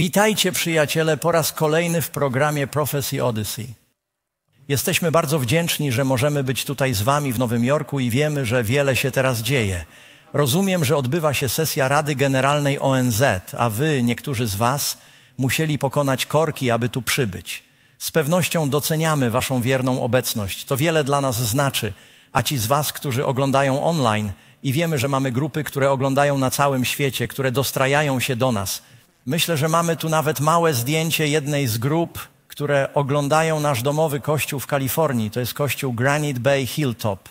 Witajcie, przyjaciele, po raz kolejny w programie Prophecy Odyssey. Jesteśmy bardzo wdzięczni, że możemy być tutaj z Wami w Nowym Jorku i wiemy, że wiele się teraz dzieje. Rozumiem, że odbywa się sesja Rady Generalnej ONZ, a Wy, niektórzy z Was, musieli pokonać korki, aby tu przybyć. Z pewnością doceniamy Waszą wierną obecność. To wiele dla nas znaczy, a ci z Was, którzy oglądają online i wiemy, że mamy grupy, które oglądają na całym świecie, które dostrajają się do nas – Myślę, że mamy tu nawet małe zdjęcie jednej z grup, które oglądają nasz domowy kościół w Kalifornii. To jest kościół Granite Bay Hilltop.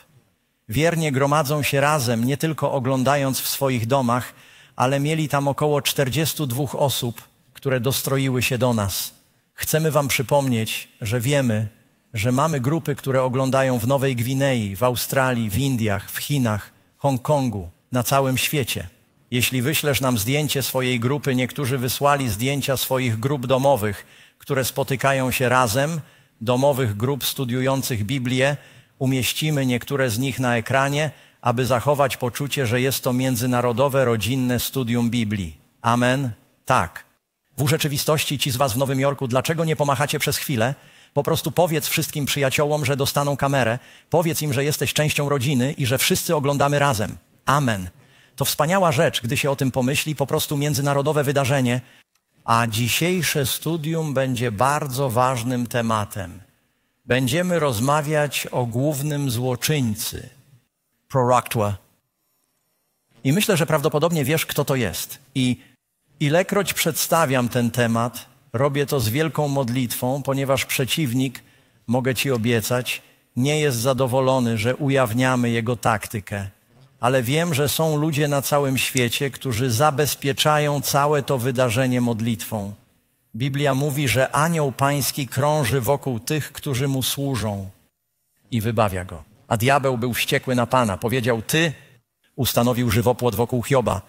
Wiernie gromadzą się razem, nie tylko oglądając w swoich domach, ale mieli tam około 42 osób, które dostroiły się do nas. Chcemy Wam przypomnieć, że wiemy, że mamy grupy, które oglądają w Nowej Gwinei, w Australii, w Indiach, w Chinach, Hongkongu, na całym świecie. Jeśli wyślesz nam zdjęcie swojej grupy, niektórzy wysłali zdjęcia swoich grup domowych, które spotykają się razem, domowych grup studiujących Biblię, umieścimy niektóre z nich na ekranie, aby zachować poczucie, że jest to międzynarodowe, rodzinne studium Biblii. Amen. Tak. W rzeczywistości ci z Was w Nowym Jorku, dlaczego nie pomachacie przez chwilę? Po prostu powiedz wszystkim przyjaciołom, że dostaną kamerę, powiedz im, że jesteś częścią rodziny i że wszyscy oglądamy razem. Amen. To wspaniała rzecz, gdy się o tym pomyśli, po prostu międzynarodowe wydarzenie. A dzisiejsze studium będzie bardzo ważnym tematem. Będziemy rozmawiać o głównym złoczyńcy, Proactua. I myślę, że prawdopodobnie wiesz, kto to jest. I ilekroć przedstawiam ten temat, robię to z wielką modlitwą, ponieważ przeciwnik, mogę ci obiecać, nie jest zadowolony, że ujawniamy jego taktykę ale wiem, że są ludzie na całym świecie, którzy zabezpieczają całe to wydarzenie modlitwą. Biblia mówi, że anioł pański krąży wokół tych, którzy mu służą i wybawia go. A diabeł był wściekły na Pana. Powiedział, ty ustanowił żywopłot wokół Hioba.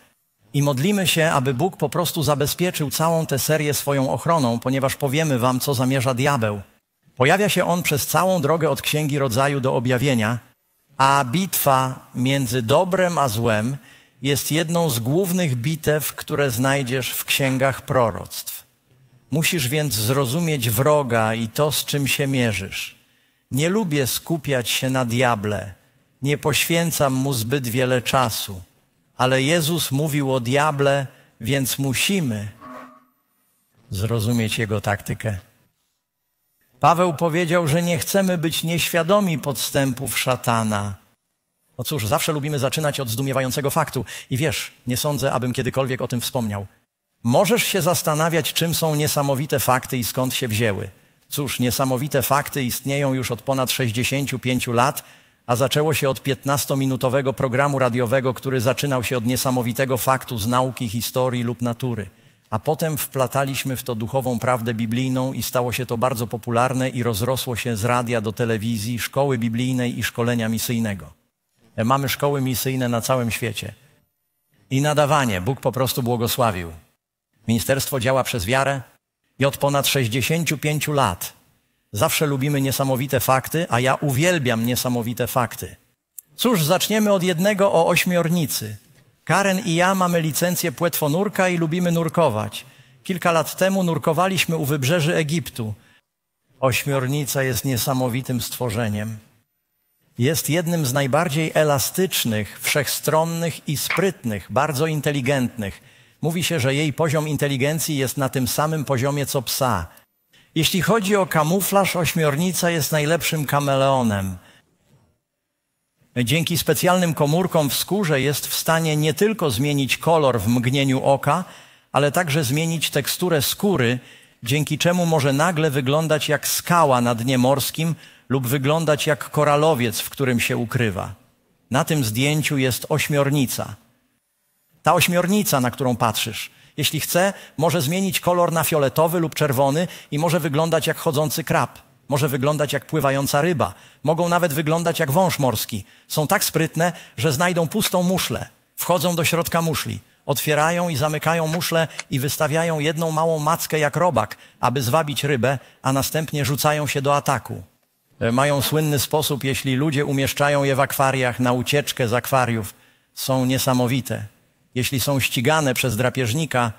I modlimy się, aby Bóg po prostu zabezpieczył całą tę serię swoją ochroną, ponieważ powiemy wam, co zamierza diabeł. Pojawia się on przez całą drogę od Księgi Rodzaju do Objawienia – a bitwa między dobrem a złem jest jedną z głównych bitew, które znajdziesz w księgach proroctw. Musisz więc zrozumieć wroga i to, z czym się mierzysz. Nie lubię skupiać się na diable, nie poświęcam mu zbyt wiele czasu, ale Jezus mówił o diable, więc musimy zrozumieć jego taktykę. Paweł powiedział, że nie chcemy być nieświadomi podstępów szatana. No cóż, zawsze lubimy zaczynać od zdumiewającego faktu. I wiesz, nie sądzę, abym kiedykolwiek o tym wspomniał. Możesz się zastanawiać, czym są niesamowite fakty i skąd się wzięły. Cóż, niesamowite fakty istnieją już od ponad 65 lat, a zaczęło się od 15-minutowego programu radiowego, który zaczynał się od niesamowitego faktu z nauki, historii lub natury a potem wplataliśmy w to duchową prawdę biblijną i stało się to bardzo popularne i rozrosło się z radia do telewizji, szkoły biblijnej i szkolenia misyjnego. E, mamy szkoły misyjne na całym świecie. I nadawanie, Bóg po prostu błogosławił. Ministerstwo działa przez wiarę i od ponad 65 lat zawsze lubimy niesamowite fakty, a ja uwielbiam niesamowite fakty. Cóż, zaczniemy od jednego o ośmiornicy. Karen i ja mamy licencję płetwonurka i lubimy nurkować. Kilka lat temu nurkowaliśmy u wybrzeży Egiptu. Ośmiornica jest niesamowitym stworzeniem. Jest jednym z najbardziej elastycznych, wszechstronnych i sprytnych, bardzo inteligentnych. Mówi się, że jej poziom inteligencji jest na tym samym poziomie co psa. Jeśli chodzi o kamuflaż, ośmiornica jest najlepszym kameleonem dzięki specjalnym komórkom w skórze jest w stanie nie tylko zmienić kolor w mgnieniu oka, ale także zmienić teksturę skóry, dzięki czemu może nagle wyglądać jak skała na dnie morskim lub wyglądać jak koralowiec, w którym się ukrywa. Na tym zdjęciu jest ośmiornica. Ta ośmiornica, na którą patrzysz, jeśli chce, może zmienić kolor na fioletowy lub czerwony i może wyglądać jak chodzący krab może wyglądać jak pływająca ryba, mogą nawet wyglądać jak wąż morski. Są tak sprytne, że znajdą pustą muszlę, wchodzą do środka muszli, otwierają i zamykają muszlę i wystawiają jedną małą mackę jak robak, aby zwabić rybę, a następnie rzucają się do ataku. E, mają słynny sposób, jeśli ludzie umieszczają je w akwariach na ucieczkę z akwariów. Są niesamowite. Jeśli są ścigane przez drapieżnika,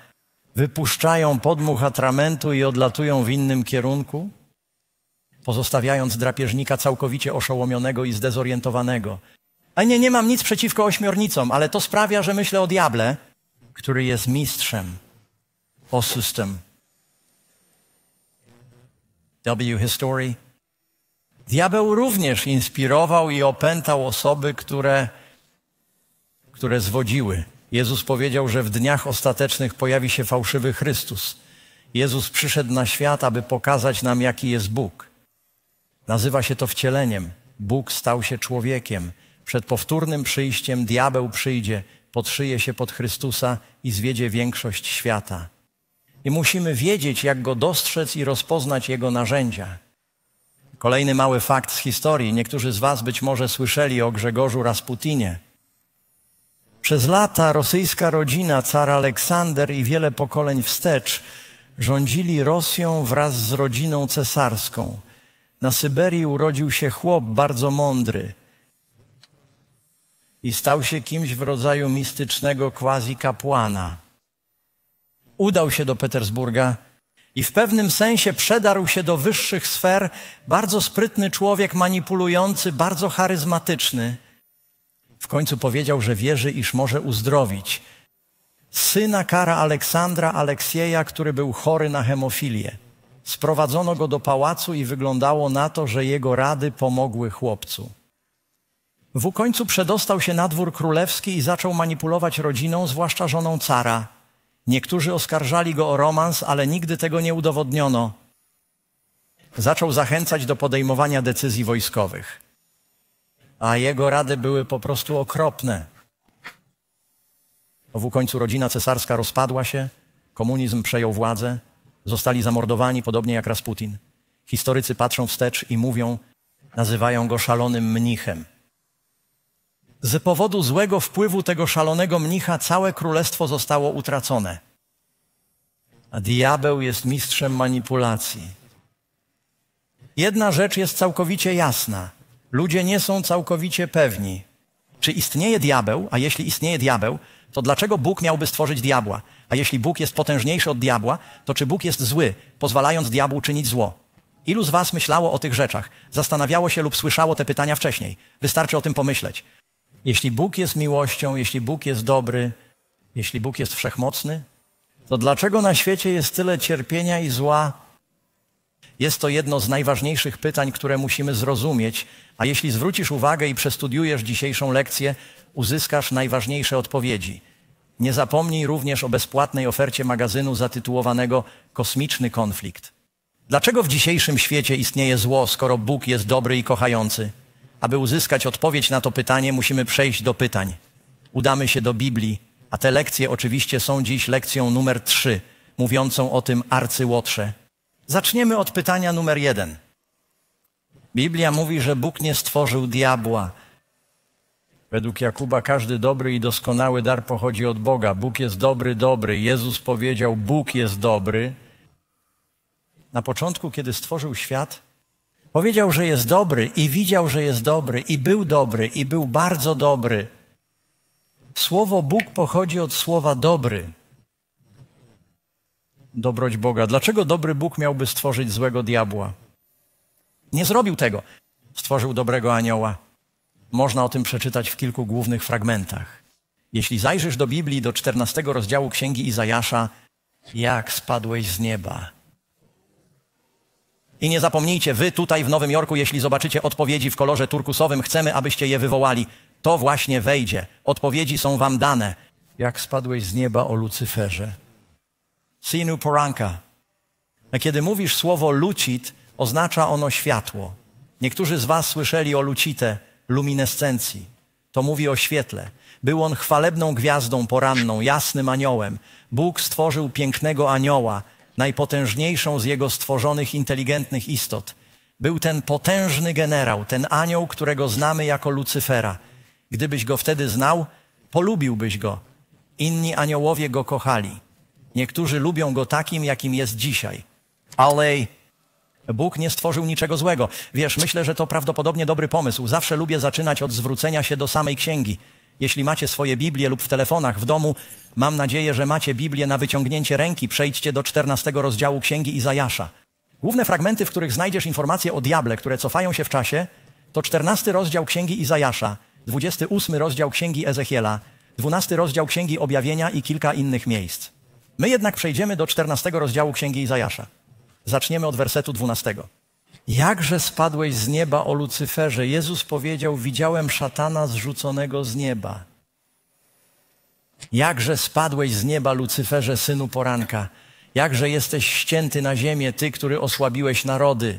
wypuszczają podmuch atramentu i odlatują w innym kierunku pozostawiając drapieżnika całkowicie oszołomionego i zdezorientowanego. A nie, nie mam nic przeciwko ośmiornicom, ale to sprawia, że myślę o diable, który jest mistrzem. O system. W. History. Diabeł również inspirował i opętał osoby, które, które zwodziły. Jezus powiedział, że w dniach ostatecznych pojawi się fałszywy Chrystus. Jezus przyszedł na świat, aby pokazać nam, jaki jest Bóg. Nazywa się to wcieleniem. Bóg stał się człowiekiem. Przed powtórnym przyjściem diabeł przyjdzie, podszyje się pod Chrystusa i zwiedzie większość świata. I musimy wiedzieć, jak go dostrzec i rozpoznać jego narzędzia. Kolejny mały fakt z historii. Niektórzy z Was być może słyszeli o Grzegorzu Rasputinie. Przez lata rosyjska rodzina, car Aleksander i wiele pokoleń wstecz rządzili Rosją wraz z rodziną cesarską – na Syberii urodził się chłop bardzo mądry i stał się kimś w rodzaju mistycznego quasi kapłana. Udał się do Petersburga i w pewnym sensie przedarł się do wyższych sfer bardzo sprytny człowiek, manipulujący, bardzo charyzmatyczny. W końcu powiedział, że wierzy, iż może uzdrowić syna kara Aleksandra Aleksieja, który był chory na hemofilię. Sprowadzono go do pałacu i wyglądało na to, że jego rady pomogły chłopcu. W końcu przedostał się na dwór królewski i zaczął manipulować rodziną, zwłaszcza żoną cara. Niektórzy oskarżali go o romans, ale nigdy tego nie udowodniono. Zaczął zachęcać do podejmowania decyzji wojskowych. A jego rady były po prostu okropne. W końcu rodzina cesarska rozpadła się, komunizm przejął władzę zostali zamordowani, podobnie jak Rasputin. Historycy patrzą wstecz i mówią, nazywają go szalonym mnichem. Z powodu złego wpływu tego szalonego mnicha całe królestwo zostało utracone. A diabeł jest mistrzem manipulacji. Jedna rzecz jest całkowicie jasna. Ludzie nie są całkowicie pewni. Czy istnieje diabeł, a jeśli istnieje diabeł, to dlaczego Bóg miałby stworzyć diabła? A jeśli Bóg jest potężniejszy od diabła, to czy Bóg jest zły, pozwalając diabłu czynić zło? Ilu z Was myślało o tych rzeczach, zastanawiało się lub słyszało te pytania wcześniej? Wystarczy o tym pomyśleć. Jeśli Bóg jest miłością, jeśli Bóg jest dobry, jeśli Bóg jest wszechmocny, to dlaczego na świecie jest tyle cierpienia i zła? Jest to jedno z najważniejszych pytań, które musimy zrozumieć, a jeśli zwrócisz uwagę i przestudiujesz dzisiejszą lekcję, uzyskasz najważniejsze odpowiedzi. Nie zapomnij również o bezpłatnej ofercie magazynu zatytułowanego Kosmiczny konflikt. Dlaczego w dzisiejszym świecie istnieje zło, skoro Bóg jest dobry i kochający? Aby uzyskać odpowiedź na to pytanie, musimy przejść do pytań. Udamy się do Biblii, a te lekcje oczywiście są dziś lekcją numer trzy, mówiącą o tym arcyłotrze. Zaczniemy od pytania numer jeden. Biblia mówi, że Bóg nie stworzył diabła, Według Jakuba każdy dobry i doskonały dar pochodzi od Boga. Bóg jest dobry, dobry. Jezus powiedział: Bóg jest dobry. Na początku, kiedy stworzył świat, powiedział, że jest dobry i widział, że jest dobry i był dobry i był bardzo dobry. Słowo Bóg pochodzi od słowa dobry. Dobroć Boga. Dlaczego dobry Bóg miałby stworzyć złego diabła? Nie zrobił tego. Stworzył dobrego anioła. Można o tym przeczytać w kilku głównych fragmentach. Jeśli zajrzysz do Biblii, do 14 rozdziału Księgi Izajasza, jak spadłeś z nieba. I nie zapomnijcie, wy tutaj w Nowym Jorku, jeśli zobaczycie odpowiedzi w kolorze turkusowym, chcemy, abyście je wywołali. To właśnie wejdzie. Odpowiedzi są wam dane. Jak spadłeś z nieba o Lucyferze. Sinu poranka. A kiedy mówisz słowo lucit, oznacza ono światło. Niektórzy z was słyszeli o lucite, luminescencji. To mówi o świetle. Był on chwalebną gwiazdą poranną, jasnym aniołem. Bóg stworzył pięknego anioła, najpotężniejszą z jego stworzonych inteligentnych istot. Był ten potężny generał, ten anioł, którego znamy jako Lucyfera. Gdybyś go wtedy znał, polubiłbyś go. Inni aniołowie go kochali. Niektórzy lubią go takim, jakim jest dzisiaj. Alej Bóg nie stworzył niczego złego. Wiesz, myślę, że to prawdopodobnie dobry pomysł. Zawsze lubię zaczynać od zwrócenia się do samej księgi. Jeśli macie swoje Biblię lub w telefonach w domu, mam nadzieję, że macie Biblię na wyciągnięcie ręki. Przejdźcie do 14 rozdziału Księgi Izajasza. Główne fragmenty, w których znajdziesz informacje o diable, które cofają się w czasie, to 14 rozdział Księgi Izajasza, 28 rozdział Księgi Ezechiela, 12 rozdział Księgi Objawienia i kilka innych miejsc. My jednak przejdziemy do 14 rozdziału Księgi Izajasza. Zaczniemy od wersetu 12. Jakże spadłeś z nieba o Lucyferze? Jezus powiedział: Widziałem szatana zrzuconego z nieba. Jakże spadłeś z nieba, Lucyferze, synu poranka? Jakże jesteś ścięty na ziemię, ty, który osłabiłeś narody?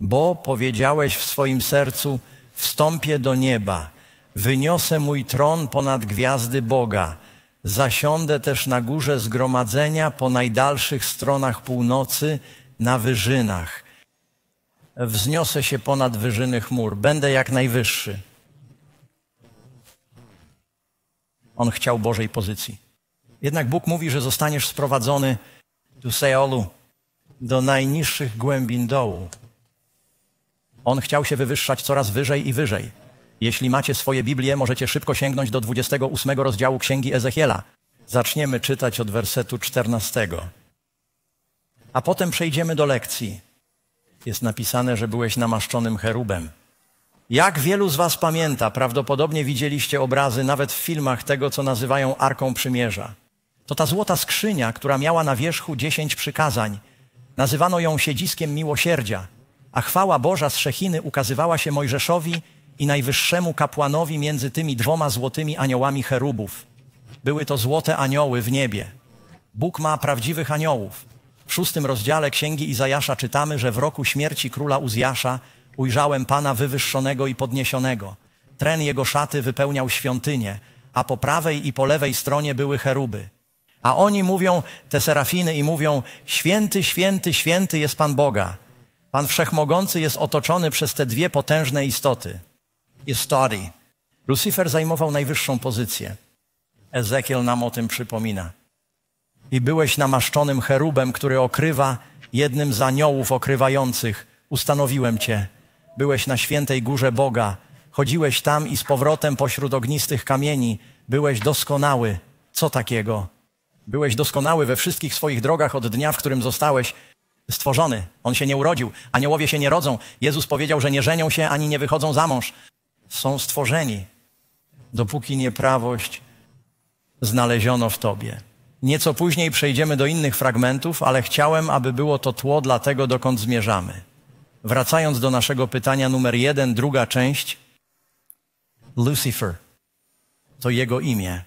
Bo powiedziałeś w swoim sercu: Wstąpię do nieba, wyniosę mój tron ponad gwiazdy Boga Zasiądę też na górze zgromadzenia po najdalszych stronach północy na wyżynach. Wzniosę się ponad wyżyny chmur, będę jak najwyższy. On chciał Bożej pozycji. Jednak Bóg mówi, że zostaniesz sprowadzony do Seolu, do najniższych głębin dołu. On chciał się wywyższać coraz wyżej i wyżej. Jeśli macie swoje Biblię, możecie szybko sięgnąć do 28 rozdziału Księgi Ezechiela. Zaczniemy czytać od wersetu 14. A potem przejdziemy do lekcji. Jest napisane, że byłeś namaszczonym cherubem. Jak wielu z Was pamięta, prawdopodobnie widzieliście obrazy nawet w filmach tego, co nazywają Arką Przymierza. To ta złota skrzynia, która miała na wierzchu dziesięć przykazań. Nazywano ją siedziskiem miłosierdzia, a chwała Boża z Szechiny ukazywała się Mojżeszowi i najwyższemu kapłanowi między tymi dwoma złotymi aniołami cherubów. Były to złote anioły w niebie. Bóg ma prawdziwych aniołów. W szóstym rozdziale Księgi Izajasza czytamy, że w roku śmierci króla Uzjasza ujrzałem Pana wywyższonego i podniesionego. Tren jego szaty wypełniał świątynię, a po prawej i po lewej stronie były cheruby. A oni mówią, te serafiny, i mówią, święty, święty, święty jest Pan Boga. Pan Wszechmogący jest otoczony przez te dwie potężne istoty historii. Lucifer zajmował najwyższą pozycję. Ezekiel nam o tym przypomina. I byłeś namaszczonym cherubem, który okrywa jednym z aniołów okrywających. Ustanowiłem cię. Byłeś na świętej górze Boga. Chodziłeś tam i z powrotem pośród ognistych kamieni. Byłeś doskonały. Co takiego? Byłeś doskonały we wszystkich swoich drogach od dnia, w którym zostałeś stworzony. On się nie urodził. Aniołowie się nie rodzą. Jezus powiedział, że nie żenią się ani nie wychodzą za mąż są stworzeni, dopóki nieprawość znaleziono w Tobie. Nieco później przejdziemy do innych fragmentów, ale chciałem, aby było to tło dla tego, dokąd zmierzamy. Wracając do naszego pytania numer jeden, druga część. Lucifer to jego imię.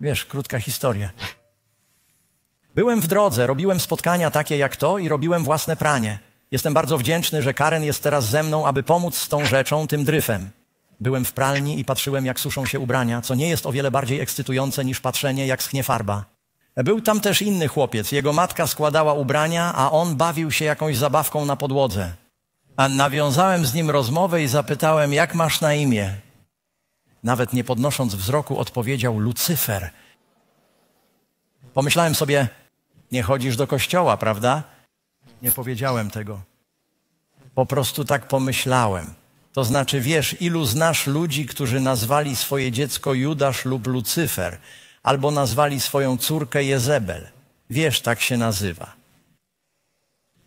Wiesz, krótka historia. Byłem w drodze, robiłem spotkania takie jak to i robiłem własne pranie. Jestem bardzo wdzięczny, że Karen jest teraz ze mną, aby pomóc z tą rzeczą, tym dryfem. Byłem w pralni i patrzyłem, jak suszą się ubrania, co nie jest o wiele bardziej ekscytujące niż patrzenie, jak schnie farba. Był tam też inny chłopiec. Jego matka składała ubrania, a on bawił się jakąś zabawką na podłodze. A nawiązałem z nim rozmowę i zapytałem, jak masz na imię? Nawet nie podnosząc wzroku, odpowiedział Lucyfer. Pomyślałem sobie, nie chodzisz do kościoła, prawda? Nie powiedziałem tego. Po prostu tak pomyślałem. To znaczy, wiesz, ilu znasz ludzi, którzy nazwali swoje dziecko Judasz lub Lucyfer, albo nazwali swoją córkę Jezebel. Wiesz, tak się nazywa.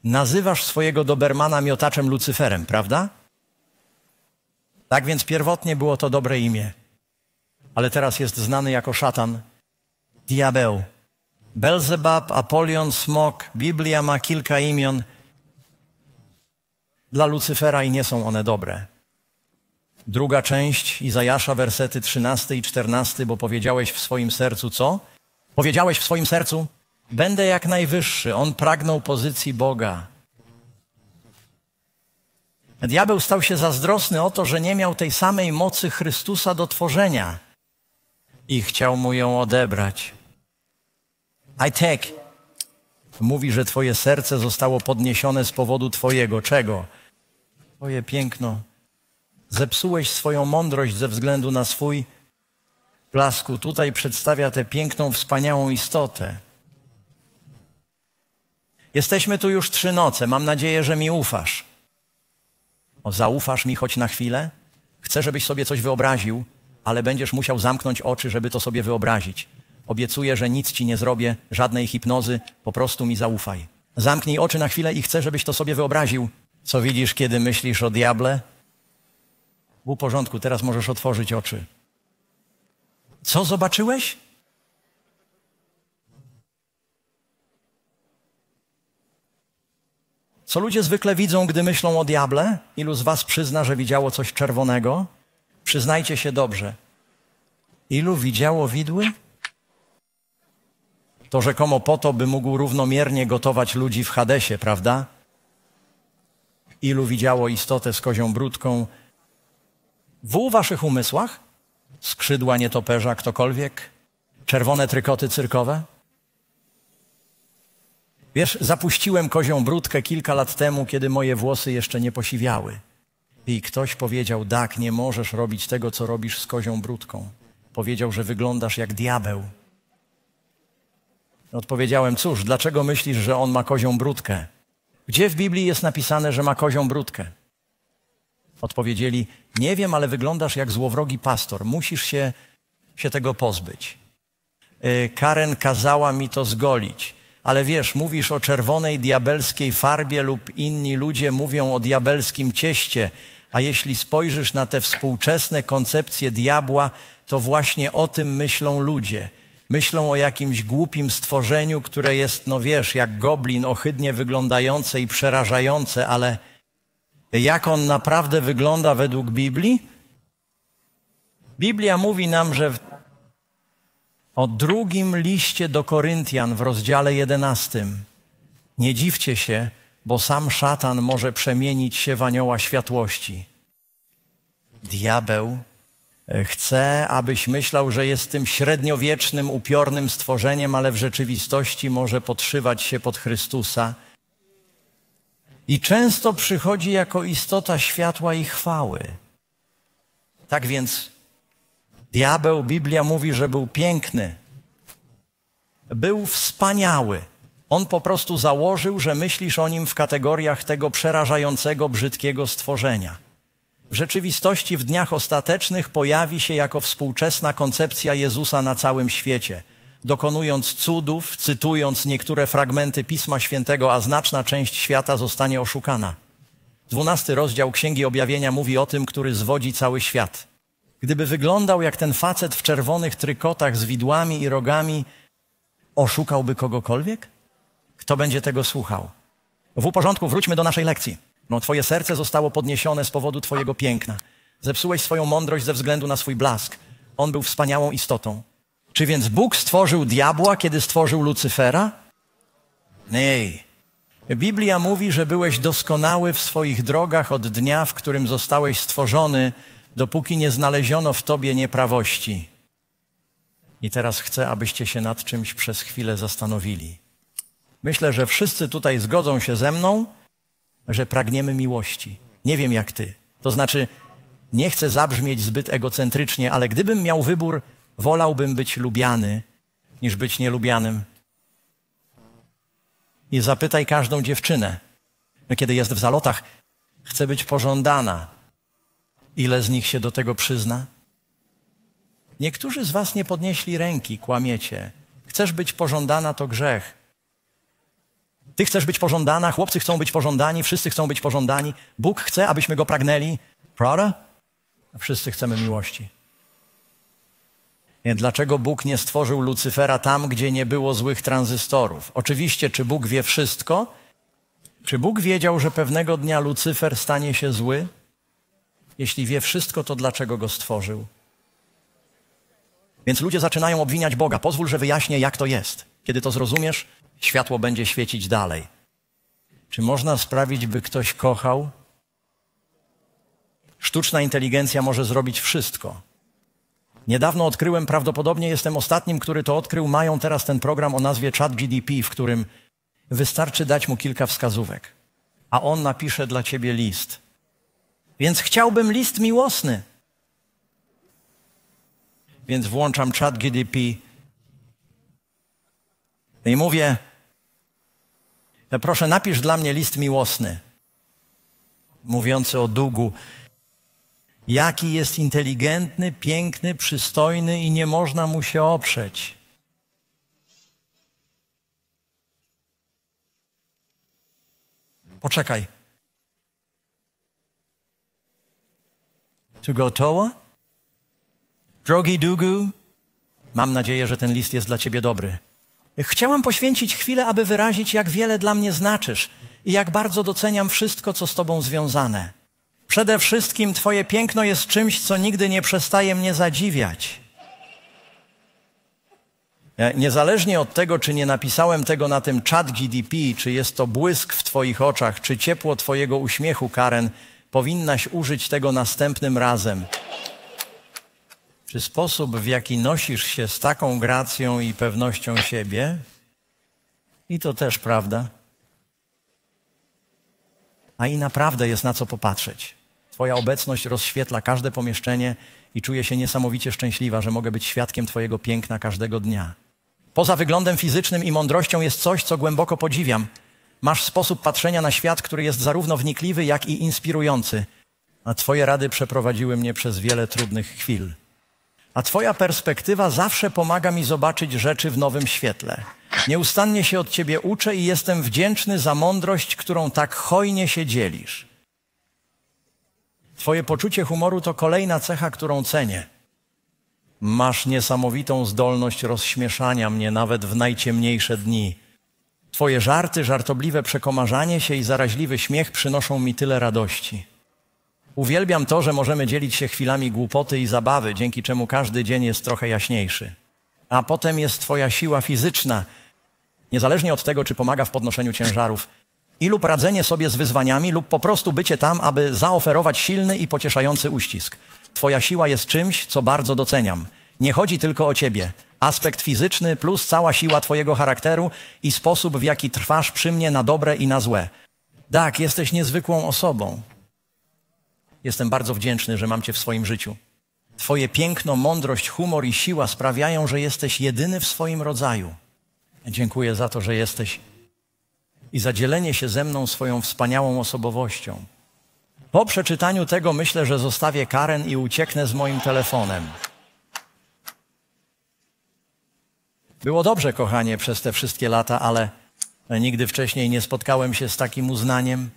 Nazywasz swojego Dobermana miotaczem Lucyferem, prawda? Tak więc pierwotnie było to dobre imię, ale teraz jest znany jako szatan, diabeł, Belzebab, Apolion, Smok, Biblia ma kilka imion dla Lucyfera i nie są one dobre. Druga część Izajasza, wersety 13 i 14, bo powiedziałeś w swoim sercu co? Powiedziałeś w swoim sercu, będę jak najwyższy. On pragnął pozycji Boga. Diabeł stał się zazdrosny o to, że nie miał tej samej mocy Chrystusa do tworzenia i chciał mu ją odebrać. I take. Mówi, że Twoje serce zostało podniesione z powodu Twojego. Czego? Twoje piękno. Zepsułeś swoją mądrość ze względu na swój blasku. Tutaj przedstawia tę piękną, wspaniałą istotę. Jesteśmy tu już trzy noce. Mam nadzieję, że mi ufasz. O, zaufasz mi choć na chwilę? Chcę, żebyś sobie coś wyobraził, ale będziesz musiał zamknąć oczy, żeby to sobie wyobrazić. Obiecuję, że nic ci nie zrobię, żadnej hipnozy, po prostu mi zaufaj. Zamknij oczy na chwilę i chcę, żebyś to sobie wyobraził. Co widzisz, kiedy myślisz o diable? Był porządku, teraz możesz otworzyć oczy. Co zobaczyłeś? Co ludzie zwykle widzą, gdy myślą o diable? Ilu z was przyzna, że widziało coś czerwonego? Przyznajcie się dobrze. Ilu widziało widły? To rzekomo po to, by mógł równomiernie gotować ludzi w Hadesie, prawda? Ilu widziało istotę z kozią brudką? w w waszych umysłach? Skrzydła nietoperza, ktokolwiek? Czerwone trykoty cyrkowe? Wiesz, zapuściłem kozią brudkę kilka lat temu, kiedy moje włosy jeszcze nie posiwiały. I ktoś powiedział, Dak, nie możesz robić tego, co robisz z kozią brudką. Powiedział, że wyglądasz jak diabeł. Odpowiedziałem, cóż, dlaczego myślisz, że on ma kozią brudkę? Gdzie w Biblii jest napisane, że ma kozią brudkę? Odpowiedzieli, nie wiem, ale wyglądasz jak złowrogi pastor, musisz się, się tego pozbyć. Y, Karen kazała mi to zgolić, ale wiesz, mówisz o czerwonej diabelskiej farbie lub inni ludzie mówią o diabelskim cieście, a jeśli spojrzysz na te współczesne koncepcje diabła, to właśnie o tym myślą ludzie – Myślą o jakimś głupim stworzeniu, które jest, no wiesz, jak goblin, ohydnie wyglądające i przerażające, ale jak on naprawdę wygląda według Biblii? Biblia mówi nam, że w... o drugim liście do Koryntian w rozdziale 11 nie dziwcie się, bo sam szatan może przemienić się w anioła światłości. Diabeł E, Chce, abyś myślał, że jest tym średniowiecznym, upiornym stworzeniem, ale w rzeczywistości może podszywać się pod Chrystusa. I często przychodzi jako istota światła i chwały. Tak więc diabeł, Biblia mówi, że był piękny, był wspaniały. On po prostu założył, że myślisz o nim w kategoriach tego przerażającego, brzydkiego stworzenia w rzeczywistości w dniach ostatecznych pojawi się jako współczesna koncepcja Jezusa na całym świecie, dokonując cudów, cytując niektóre fragmenty Pisma Świętego, a znaczna część świata zostanie oszukana. Dwunasty rozdział Księgi Objawienia mówi o tym, który zwodzi cały świat. Gdyby wyglądał jak ten facet w czerwonych trykotach z widłami i rogami, oszukałby kogokolwiek? Kto będzie tego słuchał? W porządku, wróćmy do naszej lekcji. No, twoje serce zostało podniesione z powodu twojego piękna. Zepsułeś swoją mądrość ze względu na swój blask. On był wspaniałą istotą. Czy więc Bóg stworzył diabła, kiedy stworzył Lucyfera? Nie. Biblia mówi, że byłeś doskonały w swoich drogach od dnia, w którym zostałeś stworzony, dopóki nie znaleziono w tobie nieprawości. I teraz chcę, abyście się nad czymś przez chwilę zastanowili. Myślę, że wszyscy tutaj zgodzą się ze mną, że pragniemy miłości. Nie wiem jak ty. To znaczy, nie chcę zabrzmieć zbyt egocentrycznie, ale gdybym miał wybór, wolałbym być lubiany niż być nielubianym. I zapytaj każdą dziewczynę, no, kiedy jest w zalotach, chce być pożądana. Ile z nich się do tego przyzna? Niektórzy z was nie podnieśli ręki, kłamiecie. Chcesz być pożądana, to grzech. Ty chcesz być pożądana, chłopcy chcą być pożądani, wszyscy chcą być pożądani. Bóg chce, abyśmy go pragnęli. Prawda? Wszyscy chcemy miłości. Dlaczego Bóg nie stworzył Lucyfera tam, gdzie nie było złych tranzystorów? Oczywiście, czy Bóg wie wszystko? Czy Bóg wiedział, że pewnego dnia Lucyfer stanie się zły? Jeśli wie wszystko, to dlaczego go stworzył? Więc ludzie zaczynają obwiniać Boga. Pozwól, że wyjaśnię, jak to jest. Kiedy to zrozumiesz, światło będzie świecić dalej. Czy można sprawić, by ktoś kochał? Sztuczna inteligencja może zrobić wszystko. Niedawno odkryłem, prawdopodobnie jestem ostatnim, który to odkrył. Mają teraz ten program o nazwie ChatGDP, w którym wystarczy dać mu kilka wskazówek, a on napisze dla ciebie list. Więc chciałbym list miłosny. Więc włączam ChatGDP no i mówię, no proszę napisz dla mnie list miłosny, mówiący o długu. Jaki jest inteligentny, piękny, przystojny i nie można mu się oprzeć. Poczekaj. to gotowa? Drogi Dugu, mam nadzieję, że ten list jest dla Ciebie dobry. Chciałam poświęcić chwilę, aby wyrazić, jak wiele dla mnie znaczysz i jak bardzo doceniam wszystko, co z Tobą związane. Przede wszystkim Twoje piękno jest czymś, co nigdy nie przestaje mnie zadziwiać. E, niezależnie od tego, czy nie napisałem tego na tym chat GDP, czy jest to błysk w Twoich oczach, czy ciepło Twojego uśmiechu, Karen, powinnaś użyć tego następnym razem. Czy sposób, w jaki nosisz się z taką gracją i pewnością siebie, i to też prawda, a i naprawdę jest na co popatrzeć. Twoja obecność rozświetla każde pomieszczenie i czuję się niesamowicie szczęśliwa, że mogę być świadkiem Twojego piękna każdego dnia. Poza wyglądem fizycznym i mądrością jest coś, co głęboko podziwiam. Masz sposób patrzenia na świat, który jest zarówno wnikliwy, jak i inspirujący. A Twoje rady przeprowadziły mnie przez wiele trudnych chwil a Twoja perspektywa zawsze pomaga mi zobaczyć rzeczy w nowym świetle. Nieustannie się od Ciebie uczę i jestem wdzięczny za mądrość, którą tak hojnie się dzielisz. Twoje poczucie humoru to kolejna cecha, którą cenię. Masz niesamowitą zdolność rozśmieszania mnie nawet w najciemniejsze dni. Twoje żarty, żartobliwe przekomarzanie się i zaraźliwy śmiech przynoszą mi tyle radości. Uwielbiam to, że możemy dzielić się chwilami głupoty i zabawy, dzięki czemu każdy dzień jest trochę jaśniejszy. A potem jest Twoja siła fizyczna, niezależnie od tego, czy pomaga w podnoszeniu ciężarów, i lub radzenie sobie z wyzwaniami, lub po prostu bycie tam, aby zaoferować silny i pocieszający uścisk. Twoja siła jest czymś, co bardzo doceniam. Nie chodzi tylko o Ciebie. Aspekt fizyczny plus cała siła Twojego charakteru i sposób, w jaki trwasz przy mnie na dobre i na złe. Tak, jesteś niezwykłą osobą. Jestem bardzo wdzięczny, że mam Cię w swoim życiu. Twoje piękno, mądrość, humor i siła sprawiają, że jesteś jedyny w swoim rodzaju. Dziękuję za to, że jesteś i za dzielenie się ze mną swoją wspaniałą osobowością. Po przeczytaniu tego myślę, że zostawię Karen i ucieknę z moim telefonem. Było dobrze, kochanie, przez te wszystkie lata, ale nigdy wcześniej nie spotkałem się z takim uznaniem.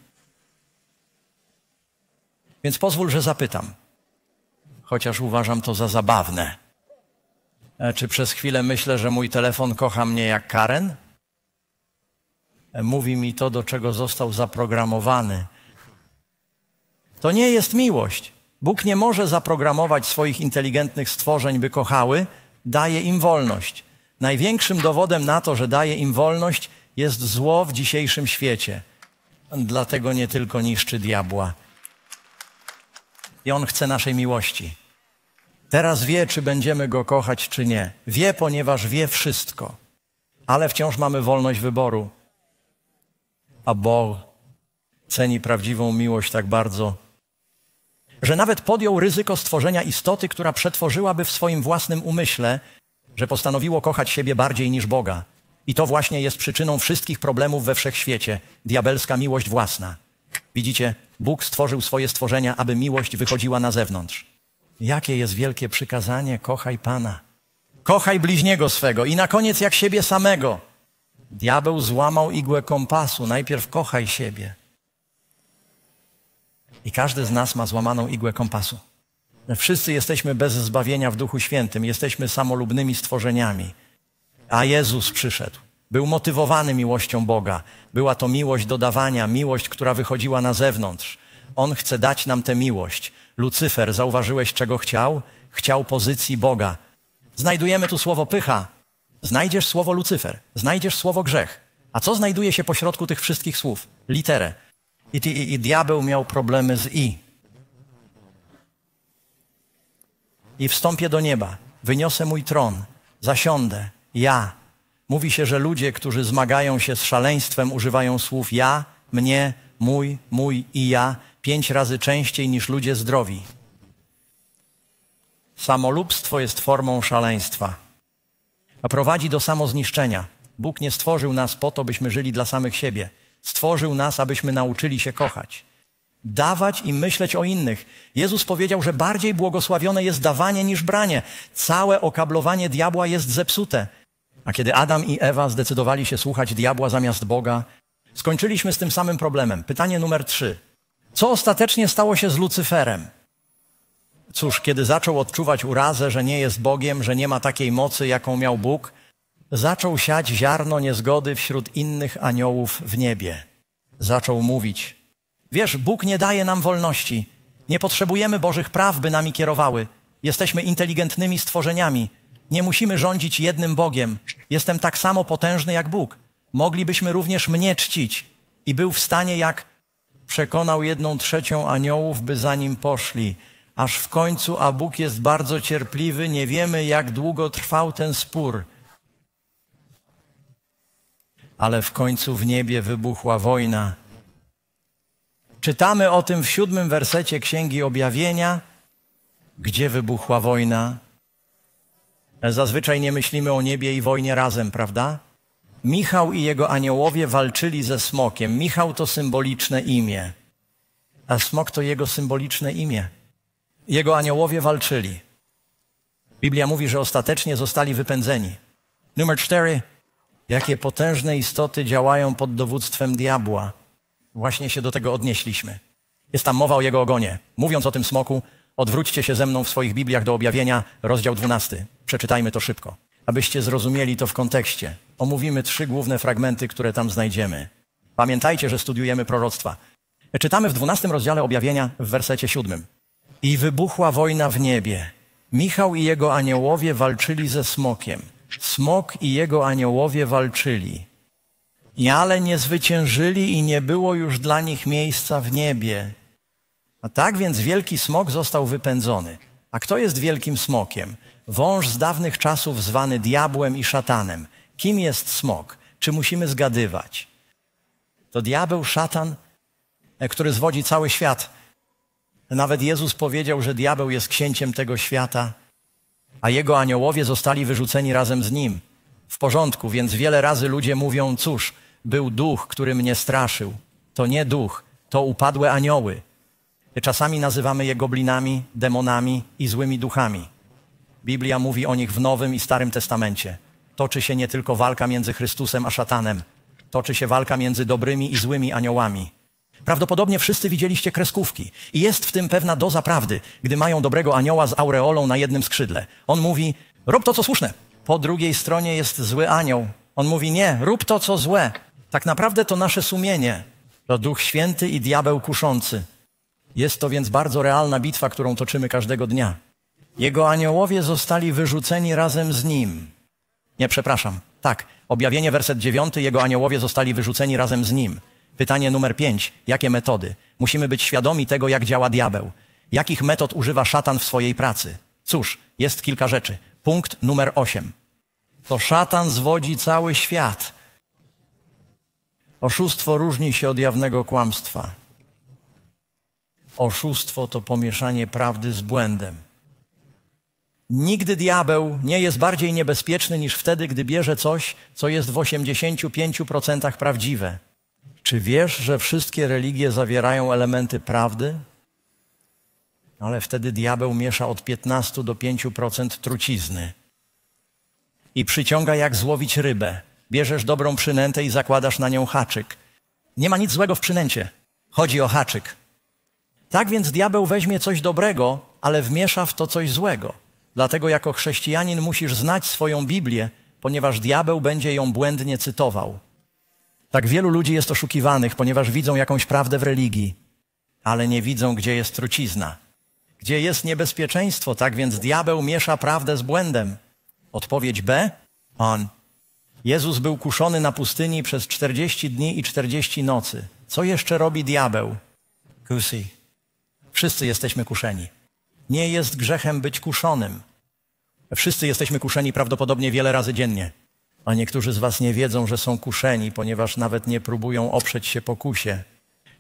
Więc pozwól, że zapytam, chociaż uważam to za zabawne. E, czy przez chwilę myślę, że mój telefon kocha mnie jak Karen? E, mówi mi to, do czego został zaprogramowany. To nie jest miłość. Bóg nie może zaprogramować swoich inteligentnych stworzeń, by kochały, daje im wolność. Największym dowodem na to, że daje im wolność, jest zło w dzisiejszym świecie. Dlatego nie tylko niszczy diabła i On chce naszej miłości. Teraz wie, czy będziemy Go kochać, czy nie. Wie, ponieważ wie wszystko, ale wciąż mamy wolność wyboru. A Bóg ceni prawdziwą miłość tak bardzo, że nawet podjął ryzyko stworzenia istoty, która przetworzyłaby w swoim własnym umyśle, że postanowiło kochać siebie bardziej niż Boga. I to właśnie jest przyczyną wszystkich problemów we wszechświecie diabelska miłość własna. Widzicie, Bóg stworzył swoje stworzenia, aby miłość wychodziła na zewnątrz. Jakie jest wielkie przykazanie: kochaj Pana, kochaj bliźniego swego i na koniec jak siebie samego. Diabeł złamał igłę kompasu, najpierw kochaj siebie. I każdy z nas ma złamaną igłę kompasu. Wszyscy jesteśmy bez zbawienia w Duchu Świętym, jesteśmy samolubnymi stworzeniami. A Jezus przyszedł był motywowany miłością Boga. Była to miłość dodawania, miłość, która wychodziła na zewnątrz. On chce dać nam tę miłość. Lucyfer, zauważyłeś, czego chciał? Chciał pozycji Boga. Znajdujemy tu słowo pycha. Znajdziesz słowo Lucyfer, znajdziesz słowo grzech. A co znajduje się pośrodku tych wszystkich słów? Literę. I, i, i diabeł miał problemy z i. I wstąpię do nieba, wyniosę mój tron, zasiądę, ja, Mówi się, że ludzie, którzy zmagają się z szaleństwem, używają słów ja, mnie, mój, mój i ja pięć razy częściej niż ludzie zdrowi. Samolubstwo jest formą szaleństwa, a prowadzi do samozniszczenia. Bóg nie stworzył nas po to, byśmy żyli dla samych siebie. Stworzył nas, abyśmy nauczyli się kochać. Dawać i myśleć o innych. Jezus powiedział, że bardziej błogosławione jest dawanie niż branie. Całe okablowanie diabła jest zepsute. A kiedy Adam i Ewa zdecydowali się słuchać diabła zamiast Boga, skończyliśmy z tym samym problemem. Pytanie numer trzy. Co ostatecznie stało się z Lucyferem? Cóż, kiedy zaczął odczuwać urazę, że nie jest Bogiem, że nie ma takiej mocy, jaką miał Bóg, zaczął siać ziarno niezgody wśród innych aniołów w niebie. Zaczął mówić: Wiesz, Bóg nie daje nam wolności. Nie potrzebujemy Bożych praw, by nami kierowały. Jesteśmy inteligentnymi stworzeniami. Nie musimy rządzić jednym Bogiem. Jestem tak samo potężny jak Bóg. Moglibyśmy również mnie czcić. I był w stanie, jak przekonał jedną trzecią aniołów, by za nim poszli. Aż w końcu, a Bóg jest bardzo cierpliwy, nie wiemy, jak długo trwał ten spór. Ale w końcu w niebie wybuchła wojna. Czytamy o tym w siódmym wersecie Księgi Objawienia, gdzie wybuchła wojna Zazwyczaj nie myślimy o niebie i wojnie razem, prawda? Michał i jego aniołowie walczyli ze smokiem. Michał to symboliczne imię, a smok to jego symboliczne imię. Jego aniołowie walczyli. Biblia mówi, że ostatecznie zostali wypędzeni. Numer cztery. Jakie potężne istoty działają pod dowództwem diabła. Właśnie się do tego odnieśliśmy. Jest tam mowa o jego ogonie. Mówiąc o tym smoku, odwróćcie się ze mną w swoich Bibliach do objawienia, rozdział 12. Przeczytajmy to szybko, abyście zrozumieli to w kontekście. Omówimy trzy główne fragmenty, które tam znajdziemy. Pamiętajcie, że studiujemy proroctwa. Czytamy w 12 rozdziale objawienia w wersecie 7. I wybuchła wojna w niebie. Michał i jego aniołowie walczyli ze smokiem. Smok i jego aniołowie walczyli. I ale nie zwyciężyli i nie było już dla nich miejsca w niebie. A tak więc wielki smok został wypędzony. A kto jest wielkim smokiem? Wąż z dawnych czasów zwany diabłem i szatanem. Kim jest smok? Czy musimy zgadywać? To diabeł, szatan, e, który zwodzi cały świat. Nawet Jezus powiedział, że diabeł jest księciem tego świata, a jego aniołowie zostali wyrzuceni razem z nim. W porządku, więc wiele razy ludzie mówią: Cóż, był duch, który mnie straszył. To nie duch, to upadłe anioły. Czasami nazywamy je goblinami, demonami i złymi duchami. Biblia mówi o nich w Nowym i Starym Testamencie. Toczy się nie tylko walka między Chrystusem a szatanem, toczy się walka między dobrymi i złymi aniołami. Prawdopodobnie wszyscy widzieliście kreskówki i jest w tym pewna doza prawdy, gdy mają dobrego anioła z aureolą na jednym skrzydle. On mówi: Rób to, co słuszne. Po drugiej stronie jest zły anioł. On mówi: Nie, rób to, co złe. Tak naprawdę to nasze sumienie, to Duch Święty i diabeł kuszący. Jest to więc bardzo realna bitwa, którą toczymy każdego dnia. Jego aniołowie zostali wyrzuceni razem z nim. Nie, przepraszam. Tak, objawienie werset dziewiąty. jego aniołowie zostali wyrzuceni razem z nim. Pytanie numer pięć. Jakie metody? Musimy być świadomi tego, jak działa diabeł. Jakich metod używa szatan w swojej pracy? Cóż, jest kilka rzeczy. Punkt numer osiem. To szatan zwodzi cały świat. Oszustwo różni się od jawnego kłamstwa. Oszustwo to pomieszanie prawdy z błędem. Nigdy diabeł nie jest bardziej niebezpieczny niż wtedy, gdy bierze coś, co jest w 85% prawdziwe. Czy wiesz, że wszystkie religie zawierają elementy prawdy? Ale wtedy diabeł miesza od 15 do 5% trucizny i przyciąga jak złowić rybę. Bierzesz dobrą przynętę i zakładasz na nią haczyk. Nie ma nic złego w przynęcie. Chodzi o haczyk. Tak więc diabeł weźmie coś dobrego, ale wmiesza w to coś złego. Dlatego jako chrześcijanin musisz znać swoją Biblię, ponieważ diabeł będzie ją błędnie cytował. Tak wielu ludzi jest oszukiwanych, ponieważ widzą jakąś prawdę w religii, ale nie widzą, gdzie jest trucizna, gdzie jest niebezpieczeństwo, tak więc diabeł miesza prawdę z błędem. Odpowiedź B? On. Jezus był kuszony na pustyni przez 40 dni i 40 nocy. Co jeszcze robi diabeł? Kusi. Wszyscy jesteśmy kuszeni. Nie jest grzechem być kuszonym. Wszyscy jesteśmy kuszeni prawdopodobnie wiele razy dziennie. A niektórzy z Was nie wiedzą, że są kuszeni, ponieważ nawet nie próbują oprzeć się pokusie.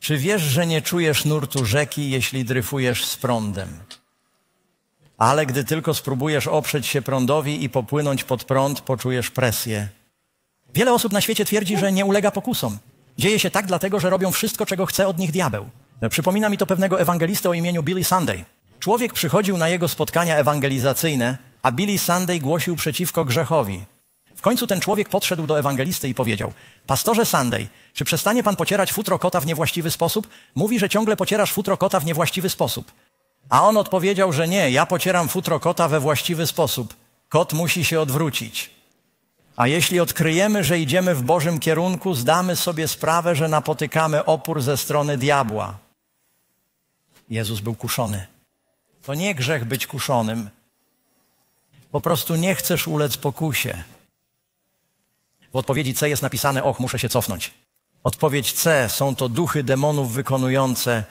Czy wiesz, że nie czujesz nurtu rzeki, jeśli dryfujesz z prądem? Ale gdy tylko spróbujesz oprzeć się prądowi i popłynąć pod prąd, poczujesz presję. Wiele osób na świecie twierdzi, że nie ulega pokusom. Dzieje się tak dlatego, że robią wszystko, czego chce od nich diabeł. Przypomina mi to pewnego ewangelistę o imieniu Billy Sunday. Człowiek przychodził na jego spotkania ewangelizacyjne, a Billy Sunday głosił przeciwko grzechowi. W końcu ten człowiek podszedł do ewangelisty i powiedział: Pastorze Sunday, czy przestanie pan pocierać futro kota w niewłaściwy sposób? Mówi, że ciągle pocierasz futro kota w niewłaściwy sposób. A on odpowiedział, że nie, ja pocieram futro kota we właściwy sposób. Kot musi się odwrócić. A jeśli odkryjemy, że idziemy w Bożym kierunku, zdamy sobie sprawę, że napotykamy opór ze strony diabła. Jezus był kuszony. To nie grzech być kuszonym. Po prostu nie chcesz ulec pokusie. W odpowiedzi C jest napisane: Och, muszę się cofnąć. Odpowiedź C są to duchy demonów wykonujące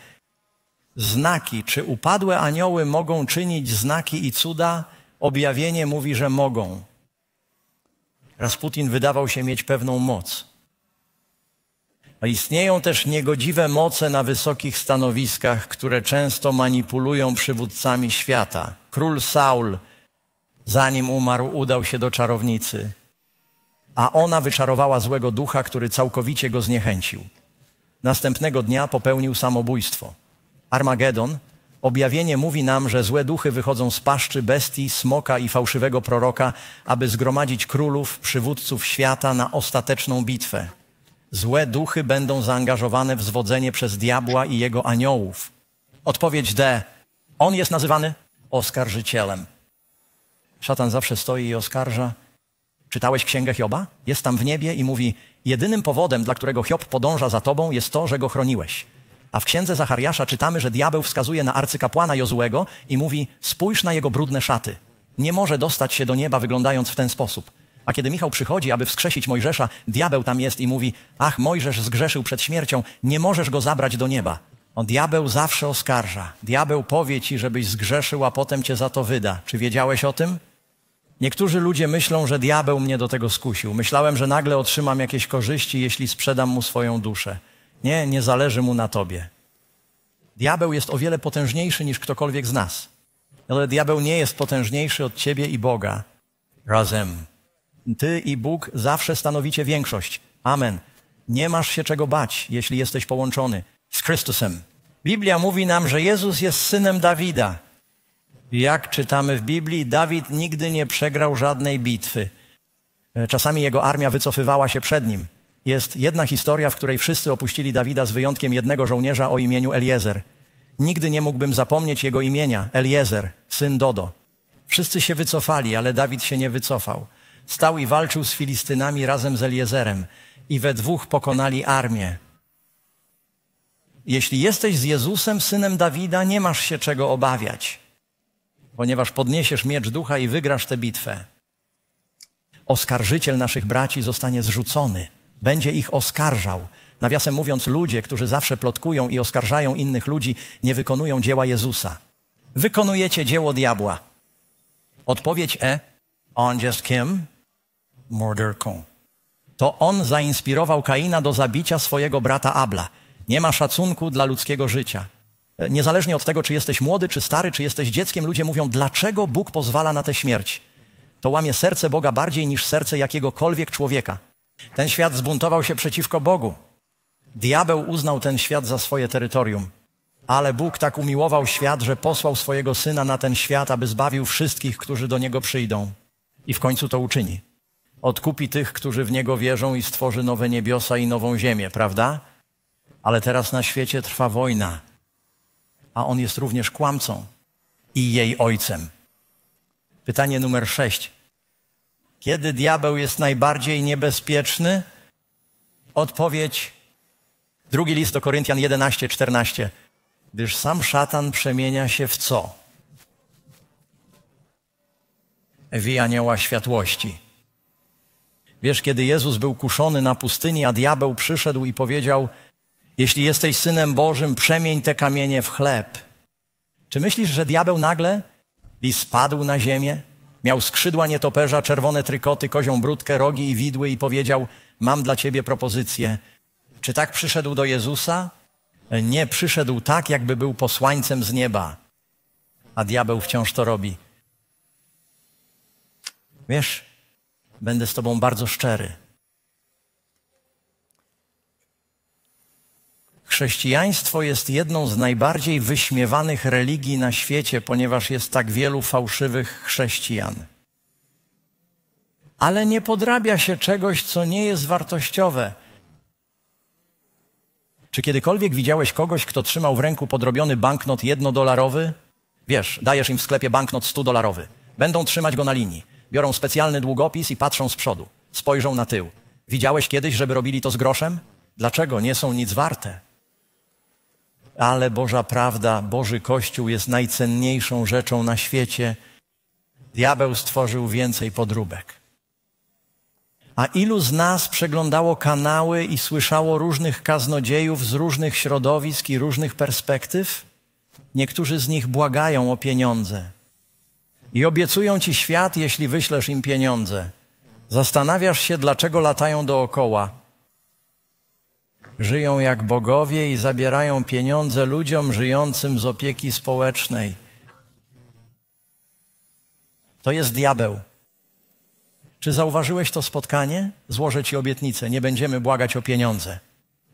znaki. Czy upadłe anioły mogą czynić znaki i cuda? Objawienie mówi, że mogą. Rasputin wydawał się mieć pewną moc. Istnieją też niegodziwe moce na wysokich stanowiskach, które często manipulują przywódcami świata. Król Saul, zanim umarł, udał się do czarownicy, a ona wyczarowała złego ducha, który całkowicie go zniechęcił. Następnego dnia popełnił samobójstwo. Armagedon, objawienie mówi nam, że złe duchy wychodzą z paszczy bestii, smoka i fałszywego proroka, aby zgromadzić królów, przywódców świata na ostateczną bitwę. Złe duchy będą zaangażowane w zwodzenie przez diabła i jego aniołów. Odpowiedź D. On jest nazywany oskarżycielem. Szatan zawsze stoi i oskarża. Czytałeś księgę Hioba? Jest tam w niebie i mówi: Jedynym powodem, dla którego Hiob podąża za tobą, jest to, że go chroniłeś. A w księdze Zachariasza czytamy, że diabeł wskazuje na arcykapłana Jozłego i mówi: Spójrz na jego brudne szaty. Nie może dostać się do nieba wyglądając w ten sposób. A kiedy Michał przychodzi, aby wskrzesić Mojżesza, diabeł tam jest i mówi: Ach, Mojżesz zgrzeszył przed śmiercią, nie możesz go zabrać do nieba. On diabeł zawsze oskarża. Diabeł powie ci, żebyś zgrzeszył, a potem cię za to wyda. Czy wiedziałeś o tym? Niektórzy ludzie myślą, że diabeł mnie do tego skusił. Myślałem, że nagle otrzymam jakieś korzyści, jeśli sprzedam mu swoją duszę. Nie, nie zależy mu na tobie. Diabeł jest o wiele potężniejszy niż ktokolwiek z nas. Ale diabeł nie jest potężniejszy od ciebie i Boga razem. Ty i Bóg zawsze stanowicie większość. Amen. Nie masz się czego bać, jeśli jesteś połączony z Chrystusem. Biblia mówi nam, że Jezus jest synem Dawida. Jak czytamy w Biblii, Dawid nigdy nie przegrał żadnej bitwy. E, czasami jego armia wycofywała się przed nim. Jest jedna historia, w której wszyscy opuścili Dawida z wyjątkiem jednego żołnierza o imieniu Eliezer. Nigdy nie mógłbym zapomnieć jego imienia, Eliezer, syn Dodo. Wszyscy się wycofali, ale Dawid się nie wycofał stał i walczył z Filistynami razem z Eliezerem i we dwóch pokonali armię. Jeśli jesteś z Jezusem, synem Dawida, nie masz się czego obawiać, ponieważ podniesiesz miecz ducha i wygrasz tę bitwę. Oskarżyciel naszych braci zostanie zrzucony, będzie ich oskarżał. Nawiasem mówiąc, ludzie, którzy zawsze plotkują i oskarżają innych ludzi, nie wykonują dzieła Jezusa. Wykonujecie dzieło diabła. Odpowiedź E. On just Kim to on zainspirował Kaina do zabicia swojego brata Abla. Nie ma szacunku dla ludzkiego życia. E, niezależnie od tego, czy jesteś młody, czy stary, czy jesteś dzieckiem, ludzie mówią, dlaczego Bóg pozwala na tę śmierć. To łamie serce Boga bardziej niż serce jakiegokolwiek człowieka. Ten świat zbuntował się przeciwko Bogu. Diabeł uznał ten świat za swoje terytorium. Ale Bóg tak umiłował świat, że posłał swojego syna na ten świat, aby zbawił wszystkich, którzy do niego przyjdą. I w końcu to uczyni odkupi tych, którzy w Niego wierzą i stworzy nowe niebiosa i nową ziemię, prawda? Ale teraz na świecie trwa wojna, a On jest również kłamcą i jej ojcem. Pytanie numer sześć. Kiedy diabeł jest najbardziej niebezpieczny? Odpowiedź Drugi list do Koryntian 11, 14. Gdyż sam szatan przemienia się w co? W anioła światłości. Wiesz, kiedy Jezus był kuszony na pustyni, a diabeł przyszedł i powiedział: Jeśli jesteś synem Bożym, przemień te kamienie w chleb. Czy myślisz, że diabeł nagle i spadł na ziemię? Miał skrzydła nietoperza, czerwone trykoty, kozią brudkę, rogi i widły i powiedział: Mam dla ciebie propozycję. Czy tak przyszedł do Jezusa? Nie, przyszedł tak, jakby był posłańcem z nieba. A diabeł wciąż to robi. Wiesz, Będę z Tobą bardzo szczery. Chrześcijaństwo jest jedną z najbardziej wyśmiewanych religii na świecie, ponieważ jest tak wielu fałszywych chrześcijan. Ale nie podrabia się czegoś, co nie jest wartościowe. Czy kiedykolwiek widziałeś kogoś, kto trzymał w ręku podrobiony banknot jednodolarowy? Wiesz, dajesz im w sklepie banknot 100 dolarowy. Będą trzymać go na linii biorą specjalny długopis i patrzą z przodu, spojrzą na tył. Widziałeś kiedyś, żeby robili to z groszem? Dlaczego? Nie są nic warte. Ale Boża prawda, Boży Kościół jest najcenniejszą rzeczą na świecie. Diabeł stworzył więcej podróbek. A ilu z nas przeglądało kanały i słyszało różnych kaznodziejów z różnych środowisk i różnych perspektyw? Niektórzy z nich błagają o pieniądze, i obiecują ci świat, jeśli wyślesz im pieniądze. Zastanawiasz się, dlaczego latają dookoła. Żyją jak bogowie i zabierają pieniądze ludziom żyjącym z opieki społecznej. To jest diabeł. Czy zauważyłeś to spotkanie? Złożę ci obietnicę, nie będziemy błagać o pieniądze.